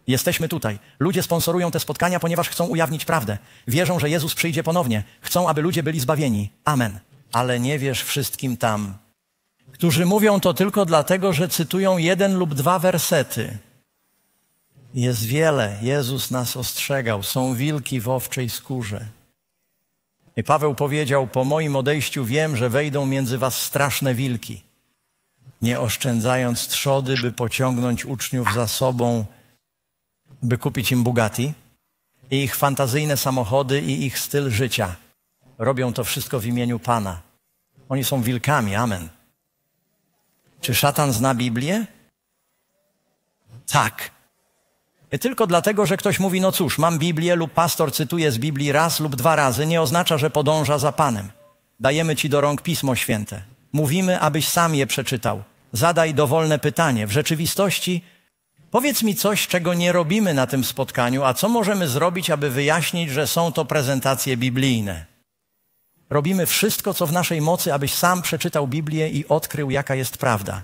Jesteśmy tutaj. Ludzie sponsorują te spotkania, ponieważ chcą ujawnić prawdę. Wierzą, że Jezus przyjdzie ponownie. Chcą, aby ludzie byli zbawieni. Amen ale nie wierz wszystkim tam. Którzy mówią to tylko dlatego, że cytują jeden lub dwa wersety. Jest wiele, Jezus nas ostrzegał, są wilki w owczej skórze. I Paweł powiedział: Po moim odejściu wiem, że wejdą między was straszne wilki, nie oszczędzając trzody, by pociągnąć uczniów za sobą, by kupić im Bugatti i ich fantazyjne samochody i ich styl życia robią to wszystko w imieniu Pana. Oni są wilkami, amen. Czy szatan zna Biblię? Tak. Nie tylko dlatego, że ktoś mówi, no cóż, mam Biblię lub pastor cytuje z Biblii raz lub dwa razy, nie oznacza, że podąża za Panem. Dajemy Ci do rąk Pismo Święte. Mówimy, abyś sam je przeczytał. Zadaj dowolne pytanie. W rzeczywistości powiedz mi coś, czego nie robimy na tym spotkaniu, a co możemy zrobić, aby wyjaśnić, że są to prezentacje biblijne. Robimy wszystko, co w naszej mocy, abyś sam przeczytał Biblię i odkrył, jaka jest prawda.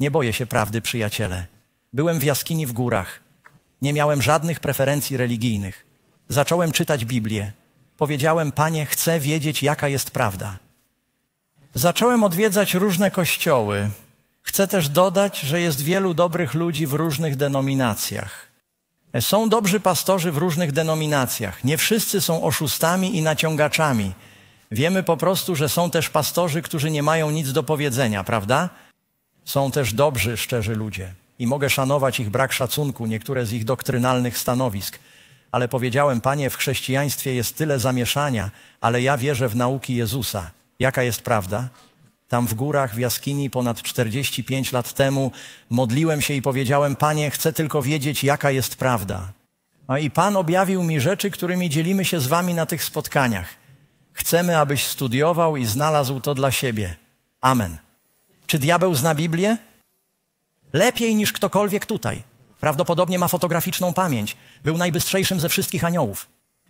Nie boję się prawdy, przyjaciele. Byłem w jaskini w górach. Nie miałem żadnych preferencji religijnych. Zacząłem czytać Biblię. Powiedziałem, Panie, chcę wiedzieć, jaka jest prawda. Zacząłem odwiedzać różne kościoły. Chcę też dodać, że jest wielu dobrych ludzi w różnych denominacjach. Są dobrzy pastorzy w różnych denominacjach. Nie wszyscy są oszustami i naciągaczami. Wiemy po prostu, że są też pastorzy, którzy nie mają nic do powiedzenia, prawda? Są też dobrzy, szczerzy ludzie i mogę szanować ich brak szacunku, niektóre z ich doktrynalnych stanowisk. Ale powiedziałem, panie, w chrześcijaństwie jest tyle zamieszania, ale ja wierzę w nauki Jezusa. Jaka jest prawda? Tam w górach, w jaskini ponad 45 lat temu modliłem się i powiedziałem, panie, chcę tylko wiedzieć, jaka jest prawda. A no i Pan objawił mi rzeczy, którymi dzielimy się z wami na tych spotkaniach. Chcemy, abyś studiował i znalazł to dla siebie. Amen. Czy diabeł zna Biblię? Lepiej niż ktokolwiek tutaj. Prawdopodobnie ma fotograficzną pamięć. Był najbystrzejszym ze wszystkich aniołów.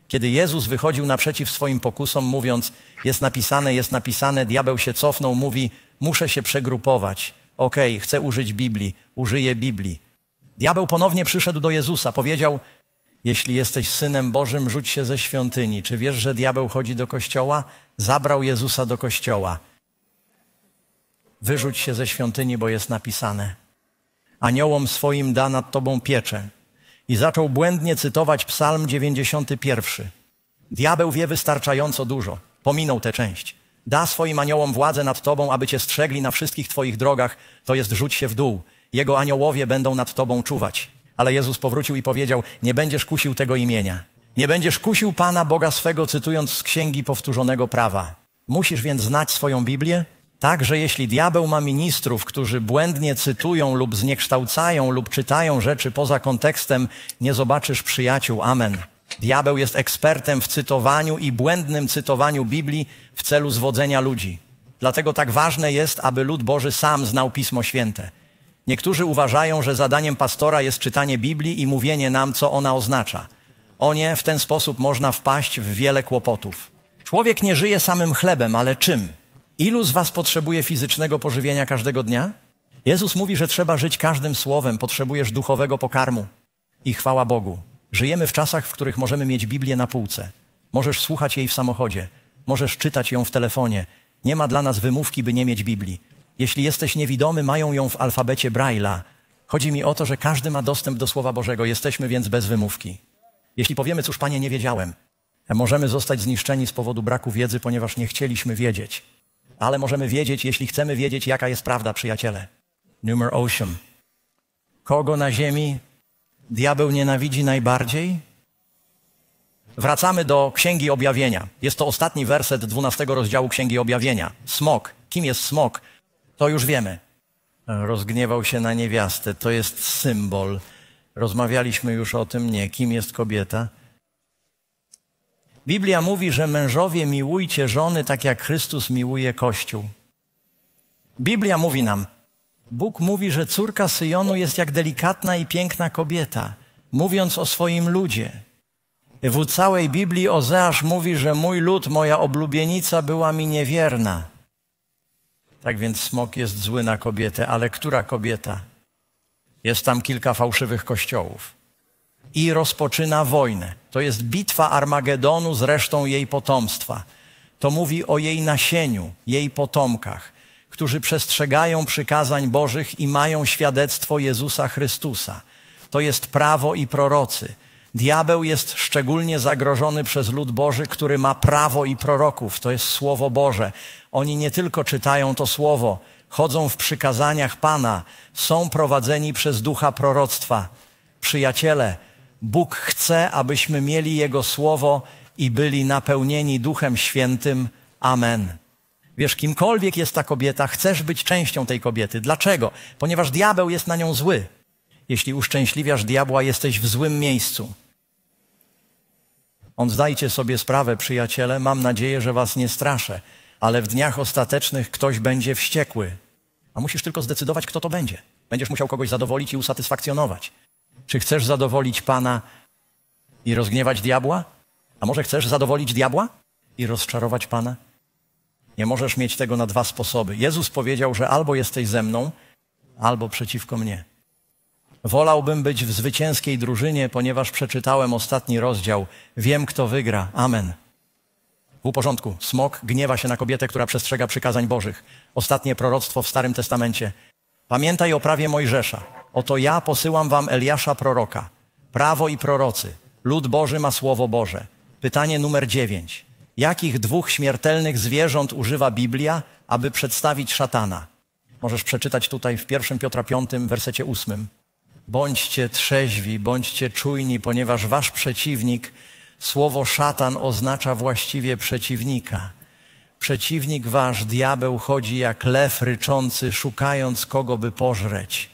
Kiedy Jezus wychodził naprzeciw swoim pokusom, mówiąc: Jest napisane, jest napisane, diabeł się cofnął, mówi: Muszę się przegrupować. Okej, okay, chcę użyć Biblii, użyję Biblii. Diabeł ponownie przyszedł do Jezusa, powiedział: jeśli jesteś synem Bożym, rzuć się ze świątyni. Czy wiesz, że diabeł chodzi do kościoła? Zabrał Jezusa do kościoła. Wyrzuć się ze świątyni, bo jest napisane. Aniołom swoim da nad tobą pieczę. I zaczął błędnie cytować Psalm 91. Diabeł wie wystarczająco dużo. Pominął tę część. Da swoim aniołom władzę nad tobą, aby cię strzegli na wszystkich twoich drogach. To jest rzuć się w dół. Jego aniołowie będą nad tobą czuwać. Ale Jezus powrócił i powiedział: Nie będziesz kusił tego imienia. Nie będziesz kusił Pana Boga swego, cytując z księgi powtórzonego prawa. Musisz więc znać swoją Biblię, tak że jeśli diabeł ma ministrów, którzy błędnie cytują lub zniekształcają lub czytają rzeczy poza kontekstem, nie zobaczysz przyjaciół. Amen. Diabeł jest ekspertem w cytowaniu i błędnym cytowaniu Biblii w celu zwodzenia ludzi. Dlatego tak ważne jest, aby lud Boży sam znał Pismo Święte. Niektórzy uważają, że zadaniem pastora jest czytanie Biblii i mówienie nam, co ona oznacza. O nie, w ten sposób można wpaść w wiele kłopotów. Człowiek nie żyje samym chlebem, ale czym? Ilu z Was potrzebuje fizycznego pożywienia każdego dnia? Jezus mówi, że trzeba żyć każdym słowem, potrzebujesz duchowego pokarmu. I chwała Bogu. Żyjemy w czasach, w których możemy mieć Biblię na półce. Możesz słuchać jej w samochodzie, możesz czytać ją w telefonie. Nie ma dla nas wymówki, by nie mieć Biblii jeśli jesteś niewidomy, mają ją w alfabecie Braille'a. Chodzi mi o to, że każdy ma dostęp do Słowa Bożego, jesteśmy więc bez wymówki. Jeśli powiemy, cóż Panie, nie wiedziałem, możemy zostać zniszczeni z powodu braku wiedzy, ponieważ nie chcieliśmy wiedzieć. Ale możemy wiedzieć, jeśli chcemy wiedzieć, jaka jest prawda, przyjaciele. Numer 8. Kogo na ziemi diabeł nienawidzi najbardziej? Wracamy do Księgi Objawienia. Jest to ostatni werset 12 rozdziału Księgi Objawienia. Smok. Kim jest smok? To już wiemy. Rozgniewał się na niewiastę. To jest symbol. Rozmawialiśmy już o tym, nie, kim jest kobieta. Biblia mówi, że mężowie miłujcie żony tak jak Chrystus miłuje Kościół. Biblia mówi nam, Bóg mówi, że córka Syjonu jest jak delikatna i piękna kobieta, mówiąc o swoim ludzie. W całej Biblii Ozeasz mówi, że mój lud, moja oblubienica była mi niewierna. Tak więc smok jest zły na kobietę, ale która kobieta? Jest tam kilka fałszywych kościołów. I rozpoczyna wojnę. To jest bitwa Armagedonu z resztą jej potomstwa. To mówi o jej nasieniu, jej potomkach, którzy przestrzegają przykazań Bożych i mają świadectwo Jezusa Chrystusa. To jest prawo i prorocy. Diabeł jest szczególnie zagrożony przez lud Boży, który ma prawo i proroków. To jest Słowo Boże. Oni nie tylko czytają to słowo, chodzą w przykazaniach Pana, są prowadzeni przez ducha proroctwa. Przyjaciele, Bóg chce, abyśmy mieli Jego słowo i byli napełnieni Duchem Świętym. Amen. Wiesz, kimkolwiek jest ta kobieta, chcesz być częścią tej kobiety. Dlaczego? Ponieważ diabeł jest na nią zły. Jeśli uszczęśliwiasz diabła, jesteś w złym miejscu. On zdajcie sobie sprawę, przyjaciele, mam nadzieję, że was nie straszę ale w dniach ostatecznych ktoś będzie wściekły. A musisz tylko zdecydować, kto to będzie. Będziesz musiał kogoś zadowolić i usatysfakcjonować. Czy chcesz zadowolić Pana i rozgniewać diabła? A może chcesz zadowolić diabła i rozczarować Pana? Nie możesz mieć tego na dwa sposoby. Jezus powiedział, że albo jesteś ze mną, albo przeciwko mnie. Wolałbym być w zwycięskiej drużynie, ponieważ przeczytałem ostatni rozdział. Wiem, kto wygra. Amen. W porządku. Smok gniewa się na kobietę, która przestrzega przykazań Bożych. Ostatnie proroctwo w Starym Testamencie. Pamiętaj o prawie Mojżesza. Oto ja posyłam wam Eliasza proroka. Prawo i prorocy. Lud Boży ma słowo Boże. Pytanie numer dziewięć. Jakich dwóch śmiertelnych zwierząt używa Biblia, aby przedstawić szatana? Możesz przeczytać tutaj w 1 Piotra 5, wersecie 8. Bądźcie trzeźwi, bądźcie czujni, ponieważ wasz przeciwnik Słowo szatan oznacza właściwie przeciwnika. Przeciwnik wasz, diabeł, chodzi jak lew ryczący, szukając kogo by pożreć.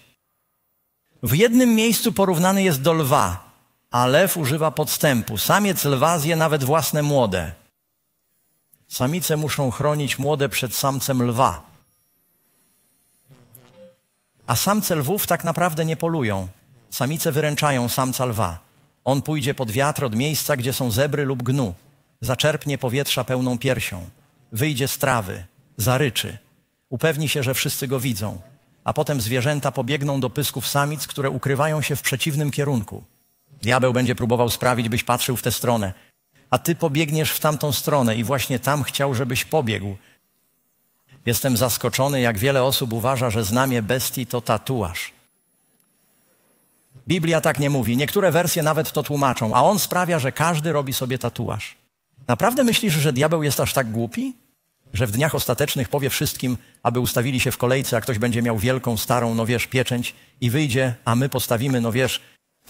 W jednym miejscu porównany jest do lwa, a lew używa podstępu. Samiec lwa zje nawet własne młode. Samice muszą chronić młode przed samcem lwa. A samce lwów tak naprawdę nie polują. Samice wyręczają samca lwa. On pójdzie pod wiatr od miejsca, gdzie są zebry lub gnu. Zaczerpnie powietrza pełną piersią. Wyjdzie z trawy, zaryczy. Upewni się, że wszyscy go widzą. A potem zwierzęta pobiegną do pysków samic, które ukrywają się w przeciwnym kierunku. Diabeł będzie próbował sprawić, byś patrzył w tę stronę. A ty pobiegniesz w tamtą stronę i właśnie tam chciał, żebyś pobiegł. Jestem zaskoczony, jak wiele osób uważa, że znamie bestii to tatuaż. Biblia tak nie mówi. Niektóre wersje nawet to tłumaczą, a on sprawia, że każdy robi sobie tatuaż. Naprawdę myślisz, że diabeł jest aż tak głupi? Że w dniach ostatecznych powie wszystkim, aby ustawili się w kolejce, a ktoś będzie miał wielką, starą, no wiesz, pieczęć i wyjdzie, a my postawimy, no wiesz,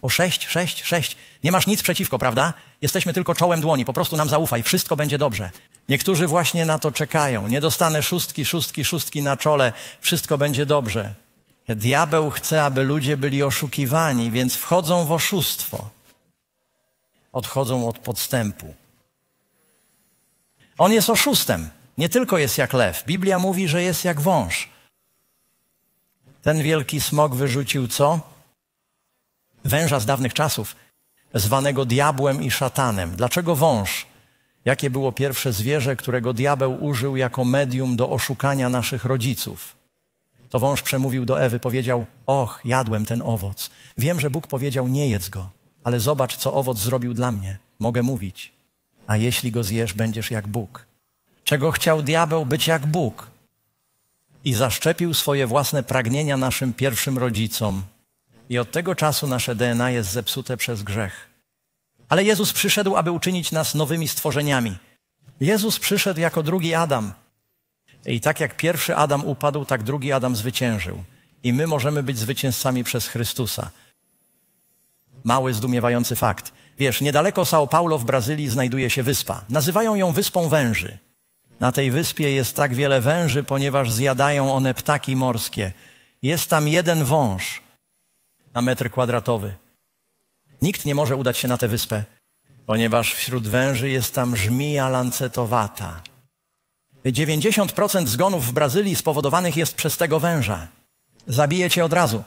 o sześć, sześć, sześć. Nie masz nic przeciwko, prawda? Jesteśmy tylko czołem dłoni, po prostu nam zaufaj, wszystko będzie dobrze. Niektórzy właśnie na to czekają. Nie dostanę szóstki, szóstki, szóstki na czole, wszystko będzie dobrze. Diabeł chce, aby ludzie byli oszukiwani, więc wchodzą w oszustwo. Odchodzą od podstępu. On jest oszustem. Nie tylko jest jak lew. Biblia mówi, że jest jak wąż. Ten wielki smog wyrzucił co? Węża z dawnych czasów, zwanego diabłem i szatanem. Dlaczego wąż? Jakie było pierwsze zwierzę, którego diabeł użył jako medium do oszukania naszych rodziców? to wąż przemówił do Ewy, powiedział: Och, jadłem ten owoc. Wiem, że Bóg powiedział: Nie jedz go, ale zobacz, co owoc zrobił dla mnie. Mogę mówić. A jeśli go zjesz, będziesz jak Bóg. Czego chciał diabeł być jak Bóg? I zaszczepił swoje własne pragnienia naszym pierwszym rodzicom. I od tego czasu nasze DNA jest zepsute przez grzech. Ale Jezus przyszedł, aby uczynić nas nowymi stworzeniami. Jezus przyszedł jako drugi Adam, i tak jak pierwszy Adam upadł, tak drugi Adam zwyciężył. I my możemy być zwycięzcami przez Chrystusa. Mały, zdumiewający fakt. Wiesz, niedaleko São Paulo w Brazylii znajduje się wyspa. Nazywają ją Wyspą Węży. Na tej wyspie jest tak wiele węży, ponieważ zjadają one ptaki morskie. Jest tam jeden wąż na metr kwadratowy. Nikt nie może udać się na tę wyspę, ponieważ wśród węży jest tam żmija lancetowata. 90% zgonów w Brazylii spowodowanych jest przez tego węża. Zabije cię od razu.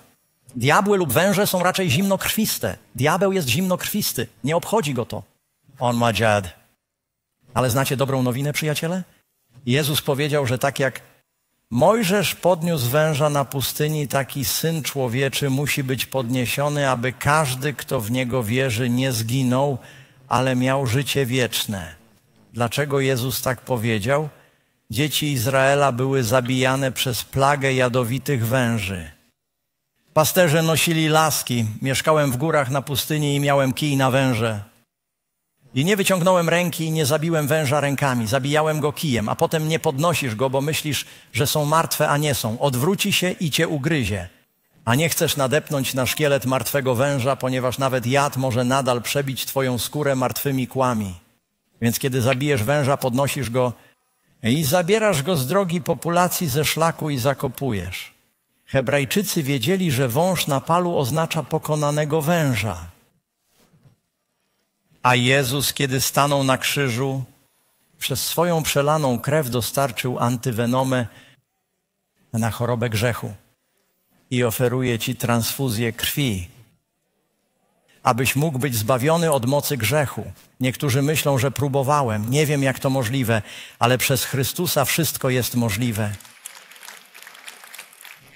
Diabły lub węże są raczej zimnokrwiste. Diabeł jest zimnokrwisty. Nie obchodzi go to. On ma dziad. Ale znacie dobrą nowinę, przyjaciele? Jezus powiedział, że tak jak Mojżesz podniósł węża na pustyni, taki syn człowieczy musi być podniesiony, aby każdy, kto w niego wierzy, nie zginął, ale miał życie wieczne. Dlaczego Jezus tak powiedział? Dzieci Izraela były zabijane przez plagę jadowitych węży. Pasterze nosili laski. Mieszkałem w górach na pustyni i miałem kij na węże. I nie wyciągnąłem ręki i nie zabiłem węża rękami. Zabijałem go kijem, a potem nie podnosisz go, bo myślisz, że są martwe, a nie są. Odwróci się i cię ugryzie. A nie chcesz nadepnąć na szkielet martwego węża, ponieważ nawet jad może nadal przebić twoją skórę martwymi kłami. Więc kiedy zabijesz węża, podnosisz go i zabierasz go z drogi populacji ze szlaku i zakopujesz. Hebrajczycy wiedzieli, że wąż na palu oznacza pokonanego węża. A Jezus, kiedy stanął na krzyżu, przez swoją przelaną krew dostarczył antywenomę na chorobę grzechu i oferuje ci transfuzję krwi, abyś mógł być zbawiony od mocy grzechu. Niektórzy myślą, że próbowałem, nie wiem jak to możliwe, ale przez Chrystusa wszystko jest możliwe.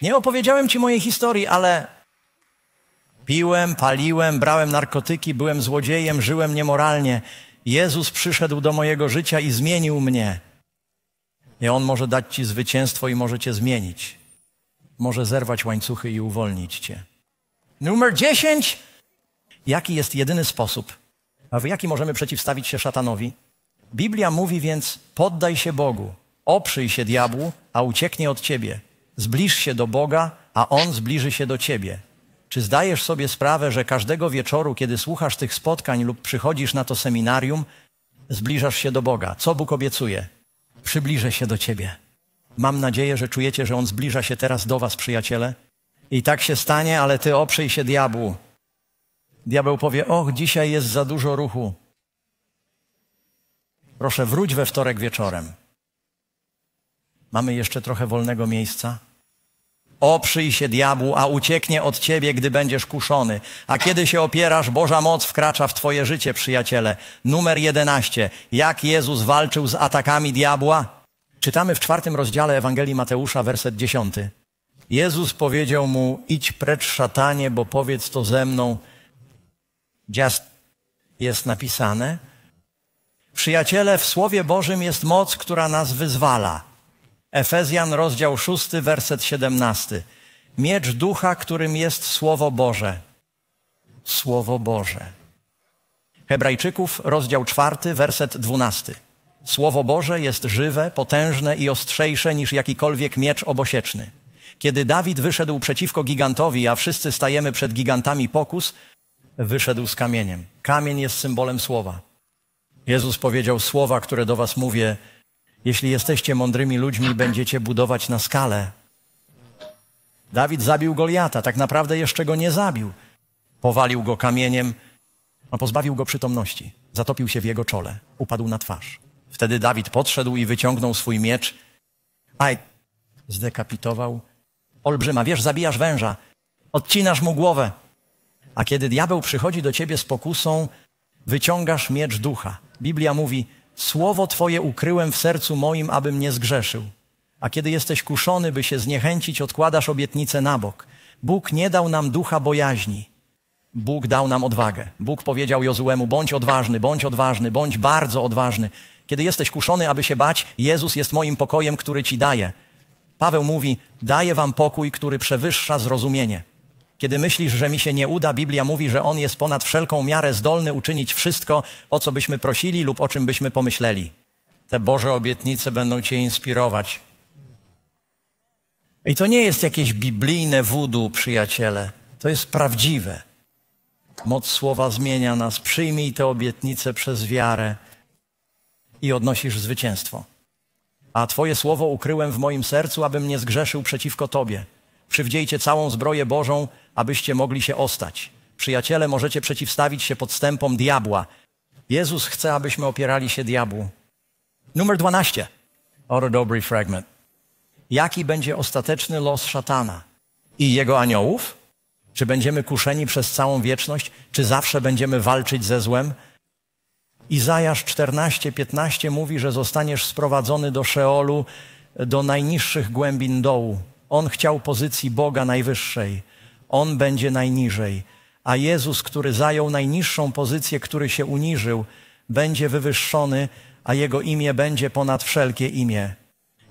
Nie opowiedziałem ci mojej historii, ale piłem, paliłem, brałem narkotyki, byłem złodziejem, żyłem niemoralnie. Jezus przyszedł do mojego życia i zmienił mnie. I On może dać ci zwycięstwo i może cię zmienić. Może zerwać łańcuchy i uwolnić cię. Numer dziesięć jaki jest jedyny sposób, a w jaki możemy przeciwstawić się szatanowi. Biblia mówi więc: poddaj się Bogu, oprzyj się diabłu, a ucieknie od ciebie. Zbliż się do Boga, a on zbliży się do ciebie. Czy zdajesz sobie sprawę, że każdego wieczoru, kiedy słuchasz tych spotkań lub przychodzisz na to seminarium, zbliżasz się do Boga? Co Bóg obiecuje? Przybliżę się do ciebie. Mam nadzieję, że czujecie, że on zbliża się teraz do was, przyjaciele. I tak się stanie, ale ty oprzyj się diabłu, Diabeł powie: Och, dzisiaj jest za dużo ruchu. Proszę, wróć we wtorek wieczorem. Mamy jeszcze trochę wolnego miejsca? Oprzyj się diabłu, a ucieknie od ciebie, gdy będziesz kuszony. A kiedy się opierasz, Boża moc wkracza w twoje życie, przyjaciele. Numer 11. Jak Jezus walczył z atakami diabła? Czytamy w czwartym rozdziale Ewangelii Mateusza, werset 10. Jezus powiedział mu, idź precz szatanie, bo powiedz to ze mną, just jest napisane. Przyjaciele, w Słowie Bożym jest moc, która nas wyzwala. Efezjan, rozdział 6, werset 17. Miecz ducha, którym jest Słowo Boże. Słowo Boże. Hebrajczyków, rozdział 4, werset 12. Słowo Boże jest żywe, potężne i ostrzejsze niż jakikolwiek miecz obosieczny. Kiedy Dawid wyszedł przeciwko gigantowi, a wszyscy stajemy przed gigantami pokus, wyszedł z kamieniem. Kamień jest symbolem słowa. Jezus powiedział słowa, które do was mówię. Jeśli jesteście mądrymi ludźmi, będziecie budować na skalę. Dawid zabił Goliata, tak naprawdę jeszcze go nie zabił. Powalił go kamieniem, a pozbawił go przytomności. Zatopił się w jego czole, upadł na twarz. Wtedy Dawid podszedł i wyciągnął swój miecz. Aj, zdekapitował. Olbrzyma, wiesz, zabijasz węża, odcinasz mu głowę. A kiedy diabeł przychodzi do ciebie z pokusą, wyciągasz miecz ducha. Biblia mówi: Słowo Twoje ukryłem w sercu moim, abym nie zgrzeszył. A kiedy jesteś kuszony, by się zniechęcić, odkładasz obietnicę na bok. Bóg nie dał nam ducha bojaźni. Bóg dał nam odwagę. Bóg powiedział Jozuemu: bądź odważny, bądź odważny, bądź bardzo odważny. Kiedy jesteś kuszony, aby się bać, Jezus jest moim pokojem, który ci daje. Paweł mówi: daję wam pokój, który przewyższa zrozumienie. Kiedy myślisz, że mi się nie uda, Biblia mówi, że On jest ponad wszelką miarę zdolny uczynić wszystko, o co byśmy prosili lub o czym byśmy pomyśleli. Te Boże obietnice będą Cię inspirować. I to nie jest jakieś biblijne wudu, przyjaciele. To jest prawdziwe. Moc słowa zmienia nas. Przyjmij te obietnice przez wiarę i odnosisz zwycięstwo. A Twoje słowo ukryłem w moim sercu, abym nie zgrzeszył przeciwko Tobie. Przywdziejcie całą zbroję Bożą, abyście mogli się ostać. Przyjaciele, możecie przeciwstawić się podstępom diabła. Jezus chce, abyśmy opierali się diabłu. Numer 12. Oto dobry fragment. Jaki będzie ostateczny los szatana i jego aniołów? Czy będziemy kuszeni przez całą wieczność? Czy zawsze będziemy walczyć ze złem? Izajasz 14:15 mówi, że zostaniesz sprowadzony do Szeolu, do najniższych głębin dołu. On chciał pozycji Boga najwyższej. On będzie najniżej. A Jezus, który zajął najniższą pozycję, który się uniżył, będzie wywyższony, a jego imię będzie ponad wszelkie imię.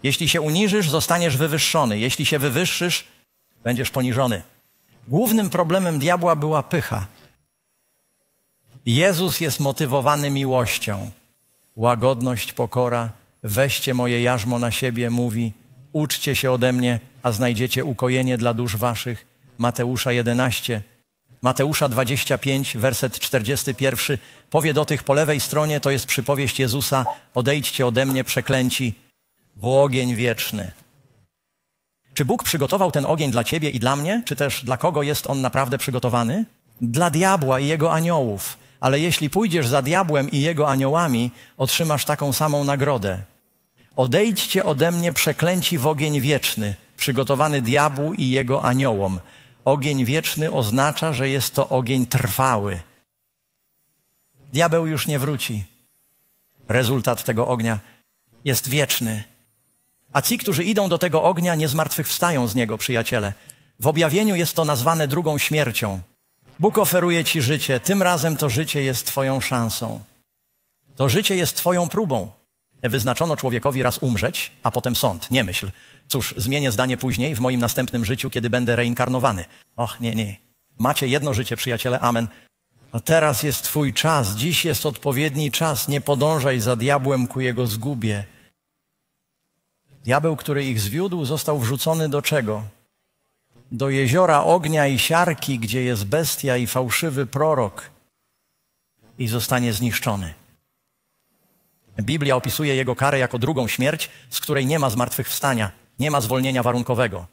Jeśli się uniżysz, zostaniesz wywyższony. Jeśli się wywyższysz, będziesz poniżony. Głównym problemem diabła była pycha. Jezus jest motywowany miłością. Łagodność, pokora, weźcie moje jarzmo na siebie, mówi uczcie się ode mnie, a znajdziecie ukojenie dla dusz waszych. Mateusza 11, Mateusza 25, werset 41. Powie do tych po lewej stronie, to jest przypowieść Jezusa, odejdźcie ode mnie przeklęci, bo ogień wieczny. Czy Bóg przygotował ten ogień dla ciebie i dla mnie? Czy też dla kogo jest on naprawdę przygotowany? Dla diabła i jego aniołów. Ale jeśli pójdziesz za diabłem i jego aniołami, otrzymasz taką samą nagrodę. Odejdźcie ode mnie przeklęci w ogień wieczny, przygotowany diabłu i jego aniołom. Ogień wieczny oznacza, że jest to ogień trwały. Diabeł już nie wróci. Rezultat tego ognia jest wieczny. A ci, którzy idą do tego ognia, nie zmartwychwstają z niego, przyjaciele. W objawieniu jest to nazwane drugą śmiercią. Bóg oferuje ci życie, tym razem to życie jest Twoją szansą. To życie jest Twoją próbą wyznaczono człowiekowi raz umrzeć, a potem sąd. Nie myśl. Cóż, zmienię zdanie później, w moim następnym życiu, kiedy będę reinkarnowany. Och, nie, nie. Macie jedno życie, przyjaciele. Amen. A teraz jest Twój czas, dziś jest odpowiedni czas. Nie podążaj za diabłem ku jego zgubie. Diabeł, który ich zwiódł, został wrzucony do czego? Do jeziora ognia i siarki, gdzie jest bestia i fałszywy prorok, i zostanie zniszczony. Biblia opisuje jego karę jako drugą śmierć, z której nie ma zmartwychwstania, nie ma zwolnienia warunkowego.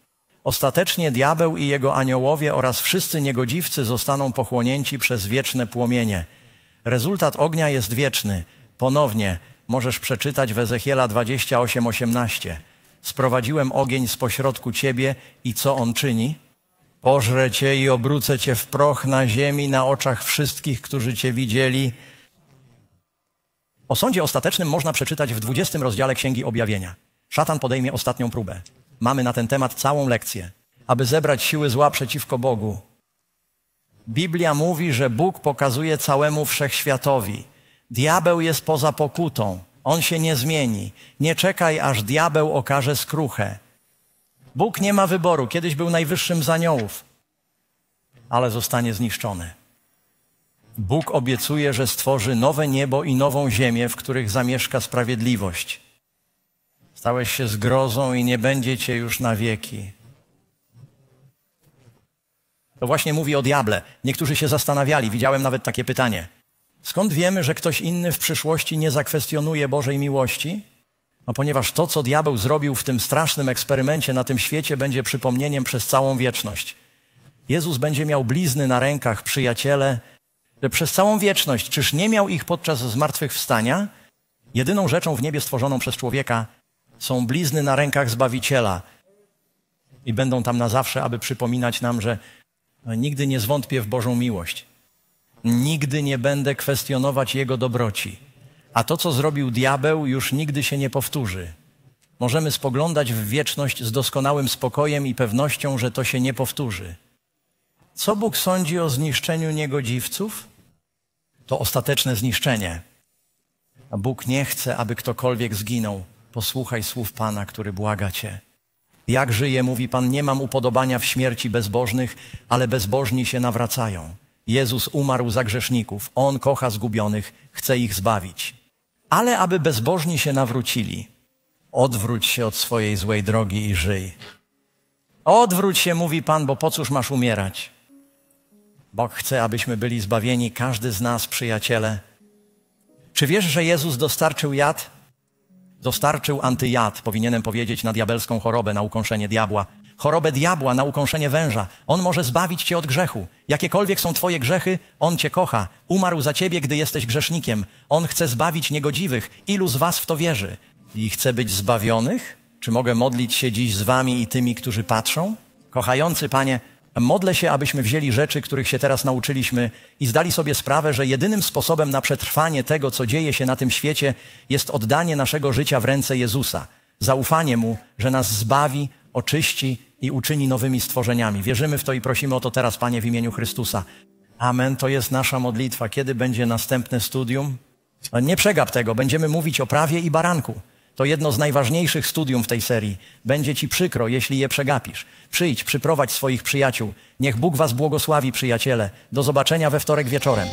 Ostatecznie diabeł i jego aniołowie oraz wszyscy niegodziwcy zostaną pochłonięci przez wieczne płomienie. Rezultat ognia jest wieczny. Ponownie możesz przeczytać w Ezechiela 28:18. Sprowadziłem ogień z pośrodku ciebie i co on czyni? Pożrę cię i obrócę cię w proch na ziemi na oczach wszystkich, którzy cię widzieli o sądzie ostatecznym można przeczytać w 20 rozdziale Księgi Objawienia. Szatan podejmie ostatnią próbę. Mamy na ten temat całą lekcję. Aby zebrać siły zła przeciwko Bogu. Biblia mówi, że Bóg pokazuje całemu wszechświatowi. Diabeł jest poza pokutą. On się nie zmieni. Nie czekaj, aż diabeł okaże skruchę. Bóg nie ma wyboru. Kiedyś był najwyższym z aniołów, ale zostanie zniszczony. Bóg obiecuje, że stworzy nowe niebo i nową ziemię, w których zamieszka sprawiedliwość. Stałeś się zgrozą i nie będzie cię już na wieki. To właśnie mówi o diable. Niektórzy się zastanawiali, widziałem nawet takie pytanie. Skąd wiemy, że ktoś inny w przyszłości nie zakwestionuje Bożej miłości? No ponieważ to, co diabeł zrobił w tym strasznym eksperymencie na tym świecie, będzie przypomnieniem przez całą wieczność. Jezus będzie miał blizny na rękach, przyjaciele, że przez całą wieczność, czyż nie miał ich podczas zmartwychwstania? Jedyną rzeczą w niebie stworzoną przez człowieka są blizny na rękach Zbawiciela i będą tam na zawsze, aby przypominać nam, że e, nigdy nie zwątpię w Bożą miłość. Nigdy nie będę kwestionować Jego dobroci. A to, co zrobił diabeł, już nigdy się nie powtórzy. Możemy spoglądać w wieczność z doskonałym spokojem i pewnością, że to się nie powtórzy. Co Bóg sądzi o zniszczeniu niegodziwców? to ostateczne zniszczenie. A Bóg nie chce, aby ktokolwiek zginął. Posłuchaj słów Pana, który błaga Cię. Jak żyję, mówi Pan, nie mam upodobania w śmierci bezbożnych, ale bezbożni się nawracają. Jezus umarł za grzeszników, On kocha zgubionych, chce ich zbawić. Ale aby bezbożni się nawrócili, odwróć się od swojej złej drogi i żyj. Odwróć się, mówi Pan, bo po cóż masz umierać? Bóg chce, abyśmy byli zbawieni, każdy z nas, przyjaciele. Czy wiesz, że Jezus dostarczył jad? Dostarczył antyjad, powinienem powiedzieć, na diabelską chorobę, na ukąszenie diabła. Chorobę diabła, na ukąszenie węża. On może zbawić cię od grzechu. Jakiekolwiek są twoje grzechy, On cię kocha. Umarł za ciebie, gdy jesteś grzesznikiem. On chce zbawić niegodziwych. Ilu z was w to wierzy? I chce być zbawionych? Czy mogę modlić się dziś z wami i tymi, którzy patrzą? Kochający Panie, Modlę się, abyśmy wzięli rzeczy, których się teraz nauczyliśmy i zdali sobie sprawę, że jedynym sposobem na przetrwanie tego, co dzieje się na tym świecie, jest oddanie naszego życia w ręce Jezusa. Zaufanie Mu, że nas zbawi, oczyści i uczyni nowymi stworzeniami. Wierzymy w to i prosimy o to teraz, Panie, w imieniu Chrystusa. Amen. To jest nasza modlitwa. Kiedy będzie następne studium? Nie przegap tego. Będziemy mówić o prawie i baranku. To jedno z najważniejszych studium w tej serii. Będzie ci przykro, jeśli je przegapisz. Przyjdź, przyprowadź swoich przyjaciół. Niech Bóg was błogosławi, przyjaciele. Do zobaczenia we wtorek wieczorem.